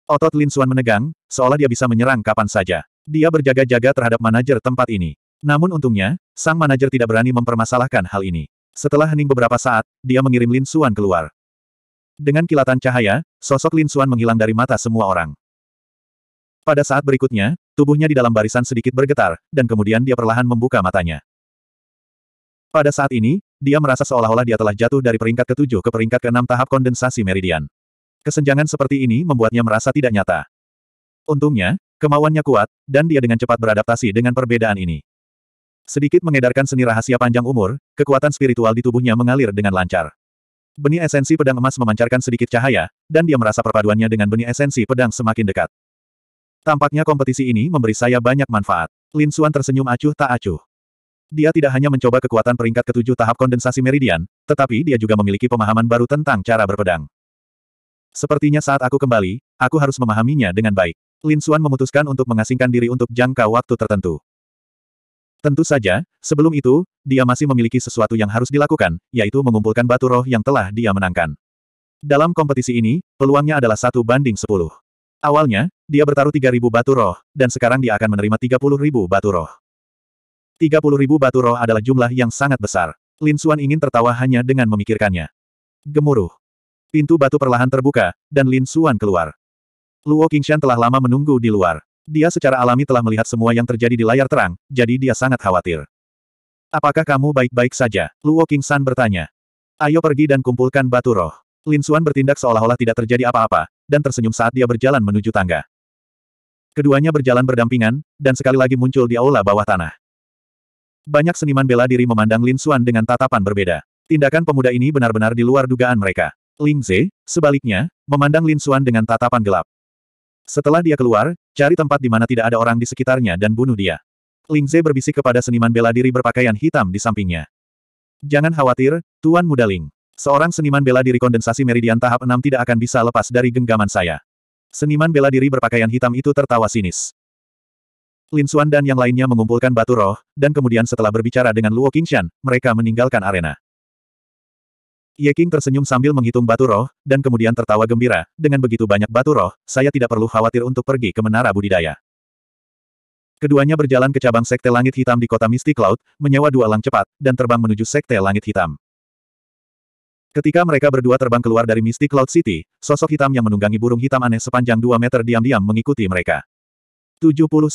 Otot Lin Suan menegang, seolah dia bisa menyerang kapan saja. Dia berjaga-jaga terhadap manajer tempat ini. Namun untungnya, sang manajer tidak berani mempermasalahkan hal ini. Setelah hening beberapa saat, dia mengirim Lin Suan keluar. Dengan kilatan cahaya, sosok Lin Xuan menghilang dari mata semua orang. Pada saat berikutnya, tubuhnya di dalam barisan sedikit bergetar, dan kemudian dia perlahan membuka matanya. Pada saat ini, dia merasa seolah-olah dia telah jatuh dari peringkat ke ketujuh ke peringkat ke keenam tahap kondensasi meridian. Kesenjangan seperti ini membuatnya merasa tidak nyata. Untungnya, kemauannya kuat, dan dia dengan cepat beradaptasi dengan perbedaan ini. Sedikit mengedarkan seni rahasia panjang umur, kekuatan spiritual di tubuhnya mengalir dengan lancar. Benih esensi pedang emas memancarkan sedikit cahaya, dan dia merasa perpaduannya dengan benih esensi pedang semakin dekat. Tampaknya kompetisi ini memberi saya banyak manfaat. Lin Xuan tersenyum acuh tak acuh. Dia tidak hanya mencoba kekuatan peringkat ketujuh tahap kondensasi meridian, tetapi dia juga memiliki pemahaman baru tentang cara berpedang. Sepertinya saat aku kembali, aku harus memahaminya dengan baik. Lin Xuan memutuskan untuk mengasingkan diri untuk jangka waktu tertentu. Tentu saja, sebelum itu, dia masih memiliki sesuatu yang harus dilakukan, yaitu mengumpulkan batu roh yang telah dia menangkan. Dalam kompetisi ini, peluangnya adalah satu banding sepuluh. Awalnya, dia bertaruh 3.000 batu roh, dan sekarang dia akan menerima 30.000 batu roh. 30.000 batu roh adalah jumlah yang sangat besar. Lin Xuan ingin tertawa hanya dengan memikirkannya. Gemuruh. Pintu batu perlahan terbuka, dan Lin Xuan keluar. Luo Qingshan telah lama menunggu di luar. Dia secara alami telah melihat semua yang terjadi di layar terang, jadi dia sangat khawatir. Apakah kamu baik-baik saja? Luo San bertanya. Ayo pergi dan kumpulkan batu roh. Lin Xuan bertindak seolah-olah tidak terjadi apa-apa, dan tersenyum saat dia berjalan menuju tangga. Keduanya berjalan berdampingan, dan sekali lagi muncul di aula bawah tanah. Banyak seniman bela diri memandang Lin Xuan dengan tatapan berbeda. Tindakan pemuda ini benar-benar di luar dugaan mereka. Ling Ze, sebaliknya, memandang Lin Xuan dengan tatapan gelap. Setelah dia keluar, cari tempat di mana tidak ada orang di sekitarnya dan bunuh dia. Ling Ze berbisik kepada seniman bela diri berpakaian hitam di sampingnya. Jangan khawatir, Tuan Muda Ling. Seorang seniman bela diri kondensasi meridian tahap 6 tidak akan bisa lepas dari genggaman saya. Seniman bela diri berpakaian hitam itu tertawa sinis. Lin Xuan dan yang lainnya mengumpulkan batu roh, dan kemudian setelah berbicara dengan Luo Qingshan, mereka meninggalkan arena. Ye King tersenyum sambil menghitung batu roh, dan kemudian tertawa gembira, dengan begitu banyak batu roh, saya tidak perlu khawatir untuk pergi ke menara budidaya. Keduanya berjalan ke cabang Sekte Langit Hitam di kota Mystic Cloud, menyewa dua lang cepat, dan terbang menuju Sekte Langit Hitam. Ketika mereka berdua terbang keluar dari Mystic Cloud City, sosok hitam yang menunggangi burung hitam aneh sepanjang dua meter diam-diam mengikuti mereka. 79.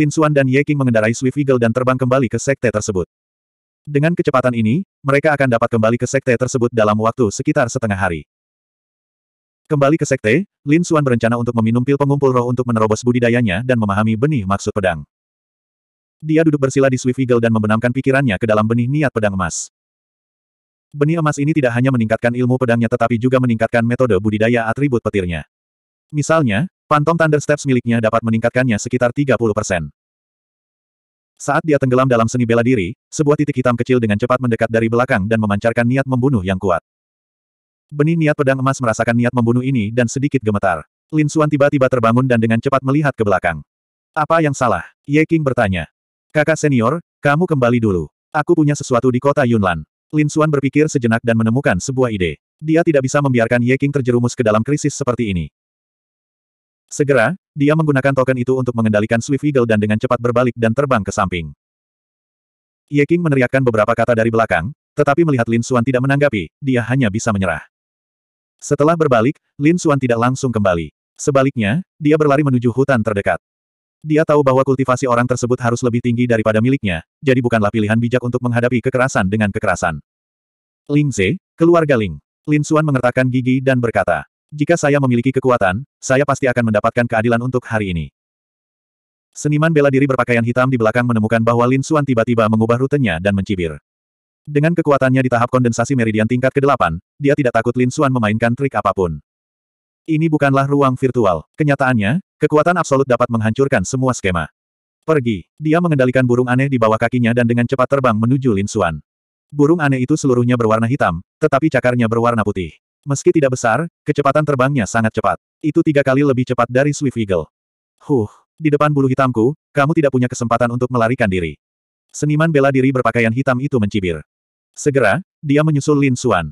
Lin Xuan dan Ye King mengendarai Swift Eagle dan terbang kembali ke sekte tersebut. Dengan kecepatan ini, mereka akan dapat kembali ke sekte tersebut dalam waktu sekitar setengah hari. Kembali ke sekte, Lin Xuan berencana untuk meminum pil pengumpul roh untuk menerobos budidayanya dan memahami benih maksud pedang. Dia duduk bersila di Swift Eagle dan membenamkan pikirannya ke dalam benih niat pedang emas. Benih emas ini tidak hanya meningkatkan ilmu pedangnya tetapi juga meningkatkan metode budidaya atribut petirnya. Misalnya, Phantom Thunder Steps miliknya dapat meningkatkannya sekitar 30%. Saat dia tenggelam dalam seni bela diri, sebuah titik hitam kecil dengan cepat mendekat dari belakang dan memancarkan niat membunuh yang kuat. Benih niat pedang emas merasakan niat membunuh ini dan sedikit gemetar. Lin Xuan tiba-tiba terbangun dan dengan cepat melihat ke belakang. Apa yang salah? Ye King bertanya. Kakak senior, kamu kembali dulu. Aku punya sesuatu di kota Yunlan. Lin Xuan berpikir sejenak dan menemukan sebuah ide. Dia tidak bisa membiarkan Ye King terjerumus ke dalam krisis seperti ini. Segera, dia menggunakan token itu untuk mengendalikan Swift Eagle dan dengan cepat berbalik dan terbang ke samping. Ye King meneriakkan beberapa kata dari belakang, tetapi melihat Lin Xuan tidak menanggapi, dia hanya bisa menyerah. Setelah berbalik, Lin Xuan tidak langsung kembali. Sebaliknya, dia berlari menuju hutan terdekat. Dia tahu bahwa kultivasi orang tersebut harus lebih tinggi daripada miliknya, jadi bukanlah pilihan bijak untuk menghadapi kekerasan dengan kekerasan. Ling Ze, keluarga Ling. Lin Xuan mengertakkan gigi dan berkata, jika saya memiliki kekuatan, saya pasti akan mendapatkan keadilan untuk hari ini. Seniman bela diri berpakaian hitam di belakang menemukan bahwa Lin Xuan tiba-tiba mengubah rutenya dan mencibir. Dengan kekuatannya di tahap kondensasi meridian tingkat ke-8, dia tidak takut Lin Xuan memainkan trik apapun. Ini bukanlah ruang virtual. Kenyataannya, kekuatan absolut dapat menghancurkan semua skema. Pergi. Dia mengendalikan burung aneh di bawah kakinya dan dengan cepat terbang menuju Lin Xuan. Burung aneh itu seluruhnya berwarna hitam, tetapi cakarnya berwarna putih. Meski tidak besar, kecepatan terbangnya sangat cepat. Itu tiga kali lebih cepat dari Swift Eagle. Huh, di depan bulu hitamku, kamu tidak punya kesempatan untuk melarikan diri. Seniman bela diri berpakaian hitam itu mencibir. Segera, dia menyusul Lin Xuan.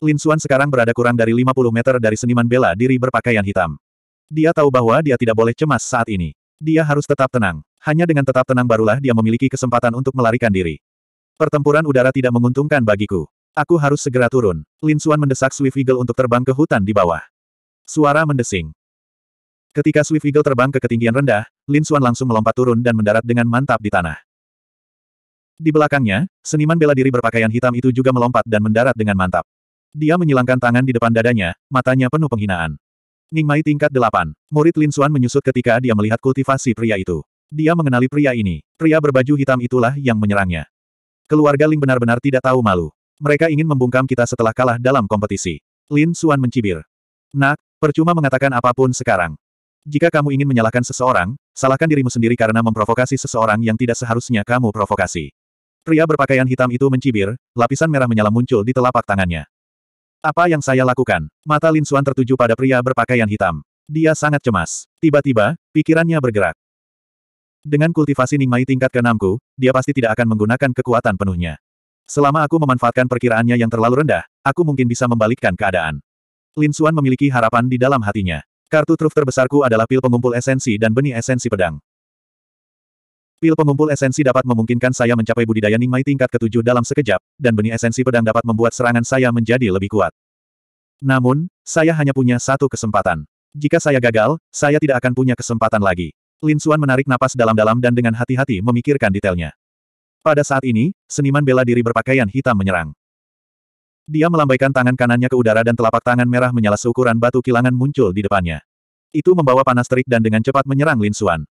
Lin Xuan sekarang berada kurang dari 50 meter dari seniman bela diri berpakaian hitam. Dia tahu bahwa dia tidak boleh cemas saat ini. Dia harus tetap tenang. Hanya dengan tetap tenang barulah dia memiliki kesempatan untuk melarikan diri. Pertempuran udara tidak menguntungkan bagiku. Aku harus segera turun. Lin Xuan mendesak Swift Eagle untuk terbang ke hutan di bawah. Suara mendesing. Ketika Swift Eagle terbang ke ketinggian rendah, Lin Xuan langsung melompat turun dan mendarat dengan mantap di tanah. Di belakangnya, seniman bela diri berpakaian hitam itu juga melompat dan mendarat dengan mantap. Dia menyilangkan tangan di depan dadanya, matanya penuh penghinaan. Ning Mai tingkat 8. Murid Lin Xuan menyusut ketika dia melihat kultivasi pria itu. Dia mengenali pria ini. Pria berbaju hitam itulah yang menyerangnya. Keluarga Ling benar-benar tidak tahu malu. Mereka ingin membungkam kita setelah kalah dalam kompetisi. Lin Suan mencibir. Nak, percuma mengatakan apapun sekarang. Jika kamu ingin menyalahkan seseorang, salahkan dirimu sendiri karena memprovokasi seseorang yang tidak seharusnya kamu provokasi. Pria berpakaian hitam itu mencibir, lapisan merah menyala muncul di telapak tangannya. Apa yang saya lakukan? Mata Lin Suan tertuju pada pria berpakaian hitam. Dia sangat cemas. Tiba-tiba, pikirannya bergerak. Dengan kultivasi Ningmai tingkat ke-6-ku, dia pasti tidak akan menggunakan kekuatan penuhnya. Selama aku memanfaatkan perkiraannya yang terlalu rendah, aku mungkin bisa membalikkan keadaan. Lin Xuan memiliki harapan di dalam hatinya. Kartu truf terbesarku adalah pil pengumpul esensi dan benih esensi pedang. Pil pengumpul esensi dapat memungkinkan saya mencapai budidaya Ningmai tingkat ketujuh dalam sekejap, dan benih esensi pedang dapat membuat serangan saya menjadi lebih kuat. Namun, saya hanya punya satu kesempatan. Jika saya gagal, saya tidak akan punya kesempatan lagi. Lin Xuan menarik napas dalam-dalam dan dengan hati-hati memikirkan detailnya. Pada saat ini, seniman bela diri berpakaian hitam menyerang. Dia melambaikan tangan kanannya ke udara dan telapak tangan merah menyala seukuran batu kilangan muncul di depannya. Itu membawa panas terik dan dengan cepat menyerang Lin Xuan.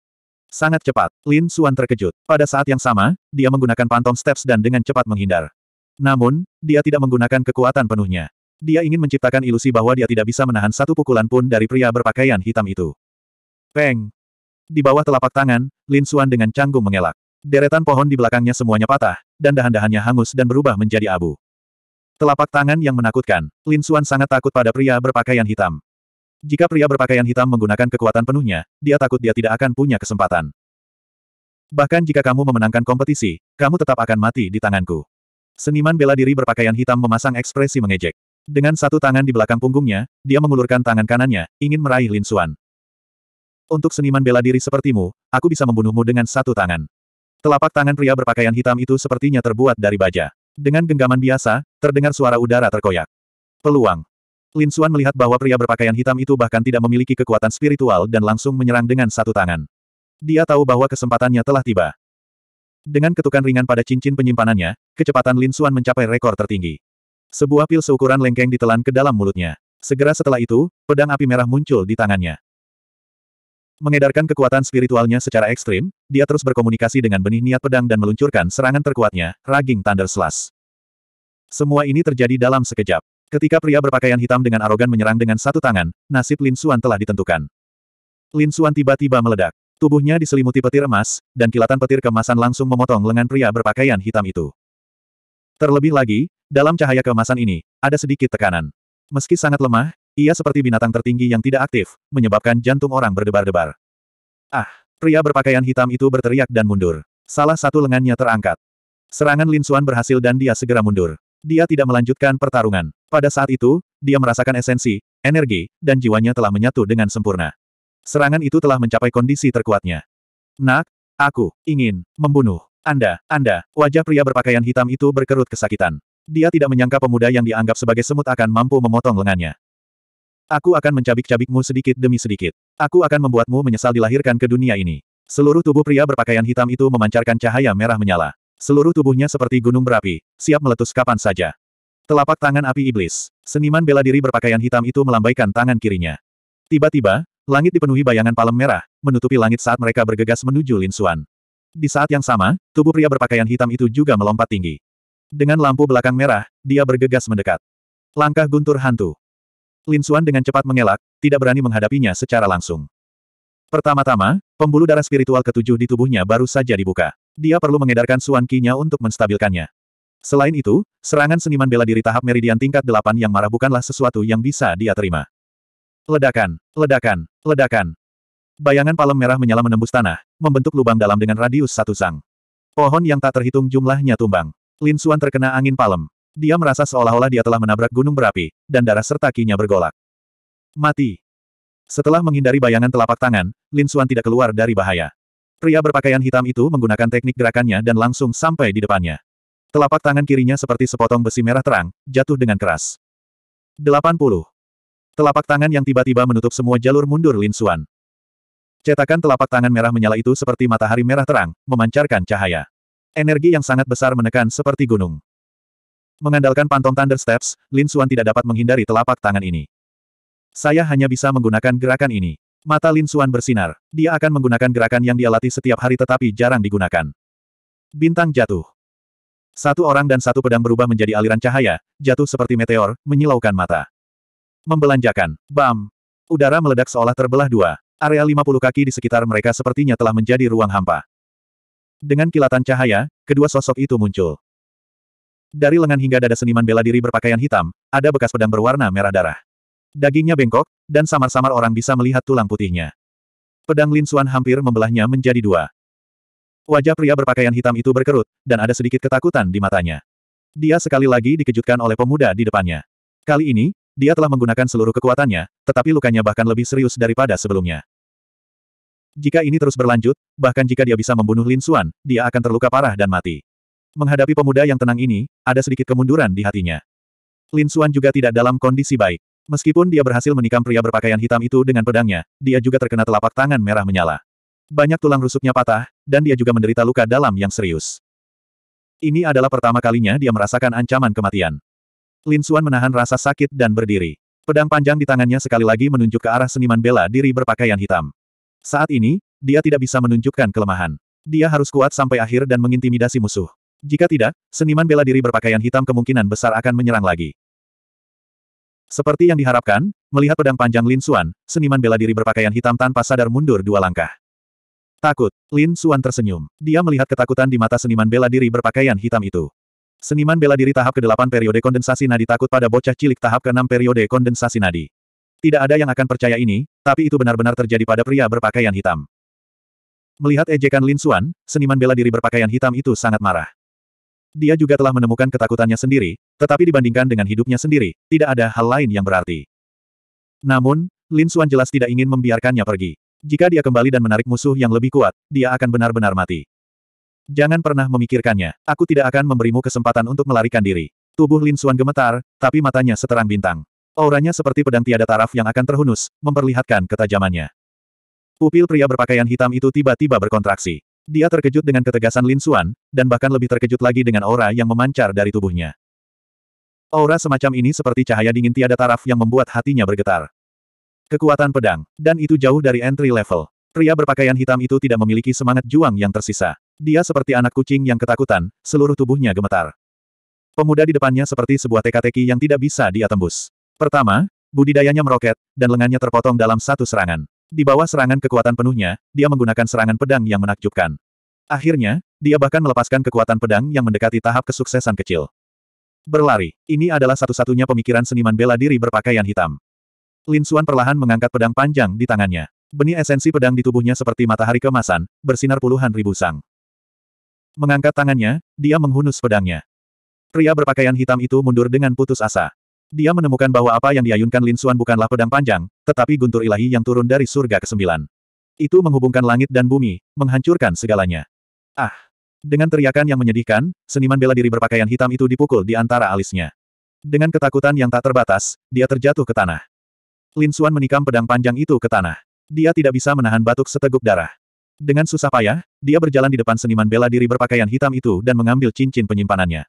Sangat cepat, Lin Xuan terkejut. Pada saat yang sama, dia menggunakan pantom steps dan dengan cepat menghindar. Namun, dia tidak menggunakan kekuatan penuhnya. Dia ingin menciptakan ilusi bahwa dia tidak bisa menahan satu pukulan pun dari pria berpakaian hitam itu. Peng! Di bawah telapak tangan, Lin Xuan dengan canggung mengelak. Deretan pohon di belakangnya semuanya patah, dan dahan-dahannya hangus dan berubah menjadi abu. Telapak tangan yang menakutkan, Lin Suan sangat takut pada pria berpakaian hitam. Jika pria berpakaian hitam menggunakan kekuatan penuhnya, dia takut dia tidak akan punya kesempatan. Bahkan jika kamu memenangkan kompetisi, kamu tetap akan mati di tanganku. Seniman bela diri berpakaian hitam memasang ekspresi mengejek. Dengan satu tangan di belakang punggungnya, dia mengulurkan tangan kanannya, ingin meraih Lin Suan. Untuk seniman bela diri sepertimu, aku bisa membunuhmu dengan satu tangan. Telapak tangan pria berpakaian hitam itu sepertinya terbuat dari baja. Dengan genggaman biasa, terdengar suara udara terkoyak. Peluang. Lin Xuan melihat bahwa pria berpakaian hitam itu bahkan tidak memiliki kekuatan spiritual dan langsung menyerang dengan satu tangan. Dia tahu bahwa kesempatannya telah tiba. Dengan ketukan ringan pada cincin penyimpanannya, kecepatan Lin Xuan mencapai rekor tertinggi. Sebuah pil seukuran lengkeng ditelan ke dalam mulutnya. Segera setelah itu, pedang api merah muncul di tangannya. Mengedarkan kekuatan spiritualnya secara ekstrim, dia terus berkomunikasi dengan benih niat pedang dan meluncurkan serangan terkuatnya, Raging Thunder Slash. Semua ini terjadi dalam sekejap. Ketika pria berpakaian hitam dengan arogan menyerang dengan satu tangan, nasib Lin Xuan telah ditentukan. Lin Xuan tiba-tiba meledak. Tubuhnya diselimuti petir emas, dan kilatan petir kemasan langsung memotong lengan pria berpakaian hitam itu. Terlebih lagi, dalam cahaya kemasan ini, ada sedikit tekanan. Meski sangat lemah, ia seperti binatang tertinggi yang tidak aktif, menyebabkan jantung orang berdebar-debar. Ah! Pria berpakaian hitam itu berteriak dan mundur. Salah satu lengannya terangkat. Serangan Lin Xuan berhasil dan dia segera mundur. Dia tidak melanjutkan pertarungan. Pada saat itu, dia merasakan esensi, energi, dan jiwanya telah menyatu dengan sempurna. Serangan itu telah mencapai kondisi terkuatnya. Nak, aku ingin membunuh Anda, Anda. Wajah pria berpakaian hitam itu berkerut kesakitan. Dia tidak menyangka pemuda yang dianggap sebagai semut akan mampu memotong lengannya. Aku akan mencabik-cabikmu sedikit demi sedikit. Aku akan membuatmu menyesal dilahirkan ke dunia ini. Seluruh tubuh pria berpakaian hitam itu memancarkan cahaya merah menyala. Seluruh tubuhnya seperti gunung berapi, siap meletus kapan saja. Telapak tangan api iblis. Seniman bela diri berpakaian hitam itu melambaikan tangan kirinya. Tiba-tiba, langit dipenuhi bayangan palem merah, menutupi langit saat mereka bergegas menuju Lin Xuan. Di saat yang sama, tubuh pria berpakaian hitam itu juga melompat tinggi. Dengan lampu belakang merah, dia bergegas mendekat. Langkah guntur hantu. Lin Xuan dengan cepat mengelak, tidak berani menghadapinya secara langsung. Pertama-tama, pembuluh darah spiritual ketujuh di tubuhnya baru saja dibuka. Dia perlu mengedarkan Xuan untuk menstabilkannya. Selain itu, serangan seniman bela diri tahap meridian tingkat delapan yang marah bukanlah sesuatu yang bisa dia terima. Ledakan, ledakan, ledakan. Bayangan palem merah menyala menembus tanah, membentuk lubang dalam dengan radius satu sang. Pohon yang tak terhitung jumlahnya tumbang. Lin Xuan terkena angin palem. Dia merasa seolah-olah dia telah menabrak gunung berapi, dan darah serta kinya bergolak. Mati. Setelah menghindari bayangan telapak tangan, Lin Xuan tidak keluar dari bahaya. Pria berpakaian hitam itu menggunakan teknik gerakannya dan langsung sampai di depannya. Telapak tangan kirinya seperti sepotong besi merah terang, jatuh dengan keras. 80. Telapak tangan yang tiba-tiba menutup semua jalur mundur Lin Xuan. Cetakan telapak tangan merah menyala itu seperti matahari merah terang, memancarkan cahaya. Energi yang sangat besar menekan seperti gunung. Mengandalkan pantong Thunder Steps, Lin Suan tidak dapat menghindari telapak tangan ini. Saya hanya bisa menggunakan gerakan ini. Mata Lin Suan bersinar. Dia akan menggunakan gerakan yang dia latih setiap hari tetapi jarang digunakan. Bintang jatuh. Satu orang dan satu pedang berubah menjadi aliran cahaya, jatuh seperti meteor, menyilaukan mata. Membelanjakan. Bam. Udara meledak seolah terbelah dua. Area 50 kaki di sekitar mereka sepertinya telah menjadi ruang hampa. Dengan kilatan cahaya, kedua sosok itu muncul. Dari lengan hingga dada seniman bela diri berpakaian hitam, ada bekas pedang berwarna merah darah. Dagingnya bengkok, dan samar-samar orang bisa melihat tulang putihnya. Pedang Lin Suan hampir membelahnya menjadi dua. Wajah pria berpakaian hitam itu berkerut, dan ada sedikit ketakutan di matanya. Dia sekali lagi dikejutkan oleh pemuda di depannya. Kali ini, dia telah menggunakan seluruh kekuatannya, tetapi lukanya bahkan lebih serius daripada sebelumnya. Jika ini terus berlanjut, bahkan jika dia bisa membunuh Lin Suan, dia akan terluka parah dan mati. Menghadapi pemuda yang tenang ini, ada sedikit kemunduran di hatinya. Lin Xuan juga tidak dalam kondisi baik. Meskipun dia berhasil menikam pria berpakaian hitam itu dengan pedangnya, dia juga terkena telapak tangan merah menyala. Banyak tulang rusuknya patah, dan dia juga menderita luka dalam yang serius. Ini adalah pertama kalinya dia merasakan ancaman kematian. Lin Xuan menahan rasa sakit dan berdiri. Pedang panjang di tangannya sekali lagi menunjuk ke arah seniman bela diri berpakaian hitam. Saat ini, dia tidak bisa menunjukkan kelemahan. Dia harus kuat sampai akhir dan mengintimidasi musuh. Jika tidak, seniman bela diri berpakaian hitam kemungkinan besar akan menyerang lagi. Seperti yang diharapkan, melihat pedang panjang Lin Xuan, seniman bela diri berpakaian hitam tanpa sadar mundur dua langkah. Takut, Lin Xuan tersenyum. Dia melihat ketakutan di mata seniman bela diri berpakaian hitam itu. Seniman bela diri tahap ke-8 periode kondensasi nadi takut pada bocah cilik tahap ke-6 periode kondensasi nadi. Tidak ada yang akan percaya ini, tapi itu benar-benar terjadi pada pria berpakaian hitam. Melihat ejekan Lin Xuan, seniman bela diri berpakaian hitam itu sangat marah. Dia juga telah menemukan ketakutannya sendiri, tetapi dibandingkan dengan hidupnya sendiri, tidak ada hal lain yang berarti. Namun, Lin Xuan jelas tidak ingin membiarkannya pergi. Jika dia kembali dan menarik musuh yang lebih kuat, dia akan benar-benar mati. Jangan pernah memikirkannya, aku tidak akan memberimu kesempatan untuk melarikan diri. Tubuh Lin Xuan gemetar, tapi matanya seterang bintang. Auranya seperti pedang tiada taraf yang akan terhunus, memperlihatkan ketajamannya. Pupil pria berpakaian hitam itu tiba-tiba berkontraksi. Dia terkejut dengan ketegasan Lin Xuan, dan bahkan lebih terkejut lagi dengan aura yang memancar dari tubuhnya. Aura semacam ini seperti cahaya dingin tiada taraf yang membuat hatinya bergetar. Kekuatan pedang, dan itu jauh dari entry level. Pria berpakaian hitam itu tidak memiliki semangat juang yang tersisa. Dia seperti anak kucing yang ketakutan, seluruh tubuhnya gemetar. Pemuda di depannya seperti sebuah teka-teki yang tidak bisa dia tembus. Pertama, budidayanya meroket, dan lengannya terpotong dalam satu serangan. Di bawah serangan kekuatan penuhnya, dia menggunakan serangan pedang yang menakjubkan. Akhirnya, dia bahkan melepaskan kekuatan pedang yang mendekati tahap kesuksesan kecil. Berlari, ini adalah satu-satunya pemikiran seniman bela diri berpakaian hitam. Lin Xuan perlahan mengangkat pedang panjang di tangannya. Benih esensi pedang di tubuhnya seperti matahari kemasan, bersinar puluhan ribu sang. Mengangkat tangannya, dia menghunus pedangnya. Pria berpakaian hitam itu mundur dengan putus asa. Dia menemukan bahwa apa yang diayunkan Lin Xuan bukanlah pedang panjang, tetapi guntur ilahi yang turun dari surga kesembilan. Itu menghubungkan langit dan bumi, menghancurkan segalanya. Ah! Dengan teriakan yang menyedihkan, seniman bela diri berpakaian hitam itu dipukul di antara alisnya. Dengan ketakutan yang tak terbatas, dia terjatuh ke tanah. Lin Xuan menikam pedang panjang itu ke tanah. Dia tidak bisa menahan batuk seteguk darah. Dengan susah payah, dia berjalan di depan seniman bela diri berpakaian hitam itu dan mengambil cincin penyimpanannya.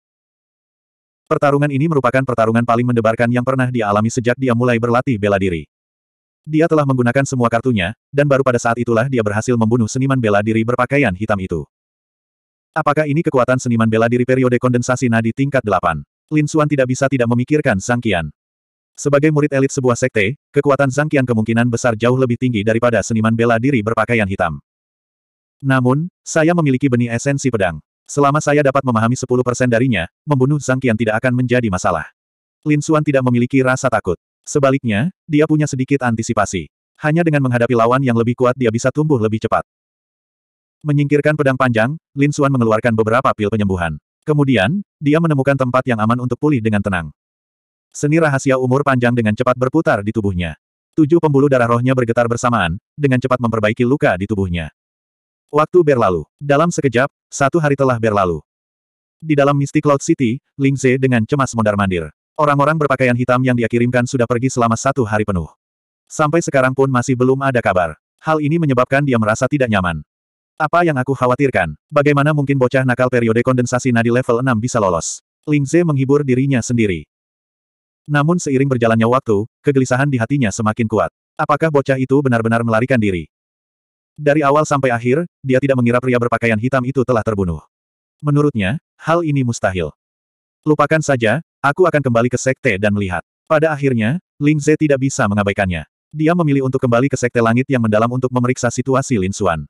Pertarungan ini merupakan pertarungan paling mendebarkan yang pernah dialami sejak dia mulai berlatih bela diri. Dia telah menggunakan semua kartunya, dan baru pada saat itulah dia berhasil membunuh seniman bela diri berpakaian hitam itu. Apakah ini kekuatan seniman bela diri periode kondensasi nadi tingkat 8? Lin Xuan tidak bisa tidak memikirkan Zhang Qian. Sebagai murid elit sebuah sekte, kekuatan Zhang Qian kemungkinan besar jauh lebih tinggi daripada seniman bela diri berpakaian hitam. Namun, saya memiliki benih esensi pedang. Selama saya dapat memahami 10% darinya, membunuh Zhang Qian tidak akan menjadi masalah. Lin Xuan tidak memiliki rasa takut. Sebaliknya, dia punya sedikit antisipasi. Hanya dengan menghadapi lawan yang lebih kuat dia bisa tumbuh lebih cepat. Menyingkirkan pedang panjang, Lin Xuan mengeluarkan beberapa pil penyembuhan. Kemudian, dia menemukan tempat yang aman untuk pulih dengan tenang. Seni rahasia umur panjang dengan cepat berputar di tubuhnya. Tujuh pembuluh darah rohnya bergetar bersamaan, dengan cepat memperbaiki luka di tubuhnya. Waktu berlalu. Dalam sekejap, satu hari telah berlalu. Di dalam Mystic Cloud City, Ling Ze dengan cemas mondar-mandir. Orang-orang berpakaian hitam yang dia kirimkan sudah pergi selama satu hari penuh. Sampai sekarang pun masih belum ada kabar. Hal ini menyebabkan dia merasa tidak nyaman. Apa yang aku khawatirkan? Bagaimana mungkin bocah nakal periode kondensasi nadi level 6 bisa lolos? Ling Ze menghibur dirinya sendiri. Namun seiring berjalannya waktu, kegelisahan di hatinya semakin kuat. Apakah bocah itu benar-benar melarikan diri? Dari awal sampai akhir, dia tidak mengira pria berpakaian hitam itu telah terbunuh. Menurutnya, hal ini mustahil. Lupakan saja, aku akan kembali ke sekte dan melihat. Pada akhirnya, Ling Ze tidak bisa mengabaikannya. Dia memilih untuk kembali ke sekte langit yang mendalam untuk memeriksa situasi Lin Xuan.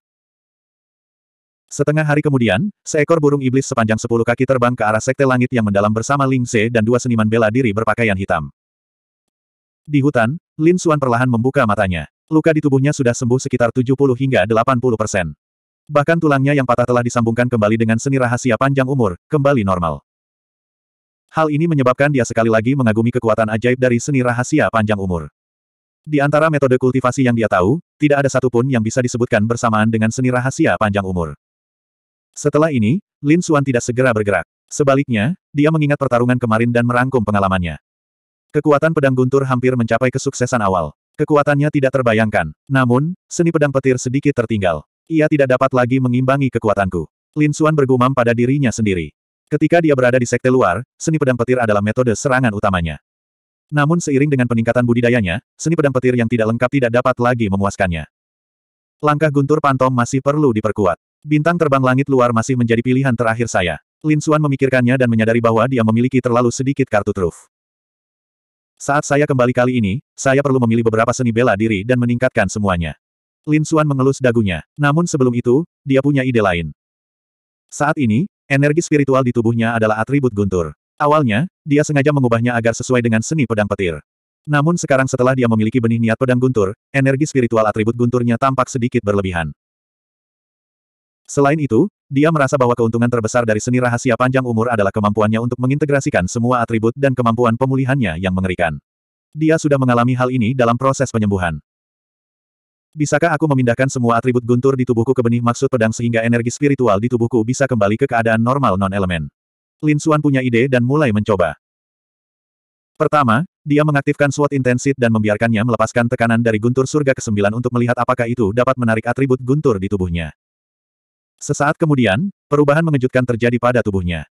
Setengah hari kemudian, seekor burung iblis sepanjang sepuluh kaki terbang ke arah sekte langit yang mendalam bersama Ling Ze dan dua seniman bela diri berpakaian hitam. Di hutan, Lin Xuan perlahan membuka matanya. Luka di tubuhnya sudah sembuh sekitar 70 hingga 80 persen. Bahkan tulangnya yang patah telah disambungkan kembali dengan seni rahasia panjang umur, kembali normal. Hal ini menyebabkan dia sekali lagi mengagumi kekuatan ajaib dari seni rahasia panjang umur. Di antara metode kultivasi yang dia tahu, tidak ada satupun yang bisa disebutkan bersamaan dengan seni rahasia panjang umur. Setelah ini, Lin Xuan tidak segera bergerak. Sebaliknya, dia mengingat pertarungan kemarin dan merangkum pengalamannya. Kekuatan pedang guntur hampir mencapai kesuksesan awal. Kekuatannya tidak terbayangkan. Namun, seni pedang petir sedikit tertinggal. Ia tidak dapat lagi mengimbangi kekuatanku. Lin Suan bergumam pada dirinya sendiri. Ketika dia berada di sekte luar, seni pedang petir adalah metode serangan utamanya. Namun seiring dengan peningkatan budidayanya, seni pedang petir yang tidak lengkap tidak dapat lagi memuaskannya. Langkah guntur pantom masih perlu diperkuat. Bintang terbang langit luar masih menjadi pilihan terakhir saya. Lin Suan memikirkannya dan menyadari bahwa dia memiliki terlalu sedikit kartu truf. Saat saya kembali kali ini, saya perlu memilih beberapa seni bela diri dan meningkatkan semuanya. Lin Xuan mengelus dagunya. Namun sebelum itu, dia punya ide lain. Saat ini, energi spiritual di tubuhnya adalah atribut guntur. Awalnya, dia sengaja mengubahnya agar sesuai dengan seni pedang petir. Namun sekarang setelah dia memiliki benih niat pedang guntur, energi spiritual atribut gunturnya tampak sedikit berlebihan. Selain itu, dia merasa bahwa keuntungan terbesar dari seni rahasia panjang umur adalah kemampuannya untuk mengintegrasikan semua atribut dan kemampuan pemulihannya yang mengerikan. Dia sudah mengalami hal ini dalam proses penyembuhan. Bisakah aku memindahkan semua atribut guntur di tubuhku ke benih maksud pedang sehingga energi spiritual di tubuhku bisa kembali ke keadaan normal non-elemen? Lin Xuan punya ide dan mulai mencoba. Pertama, dia mengaktifkan SWOT Intensit dan membiarkannya melepaskan tekanan dari guntur surga ke-9 untuk melihat apakah itu dapat menarik atribut guntur di tubuhnya. Sesaat kemudian, perubahan mengejutkan terjadi pada tubuhnya.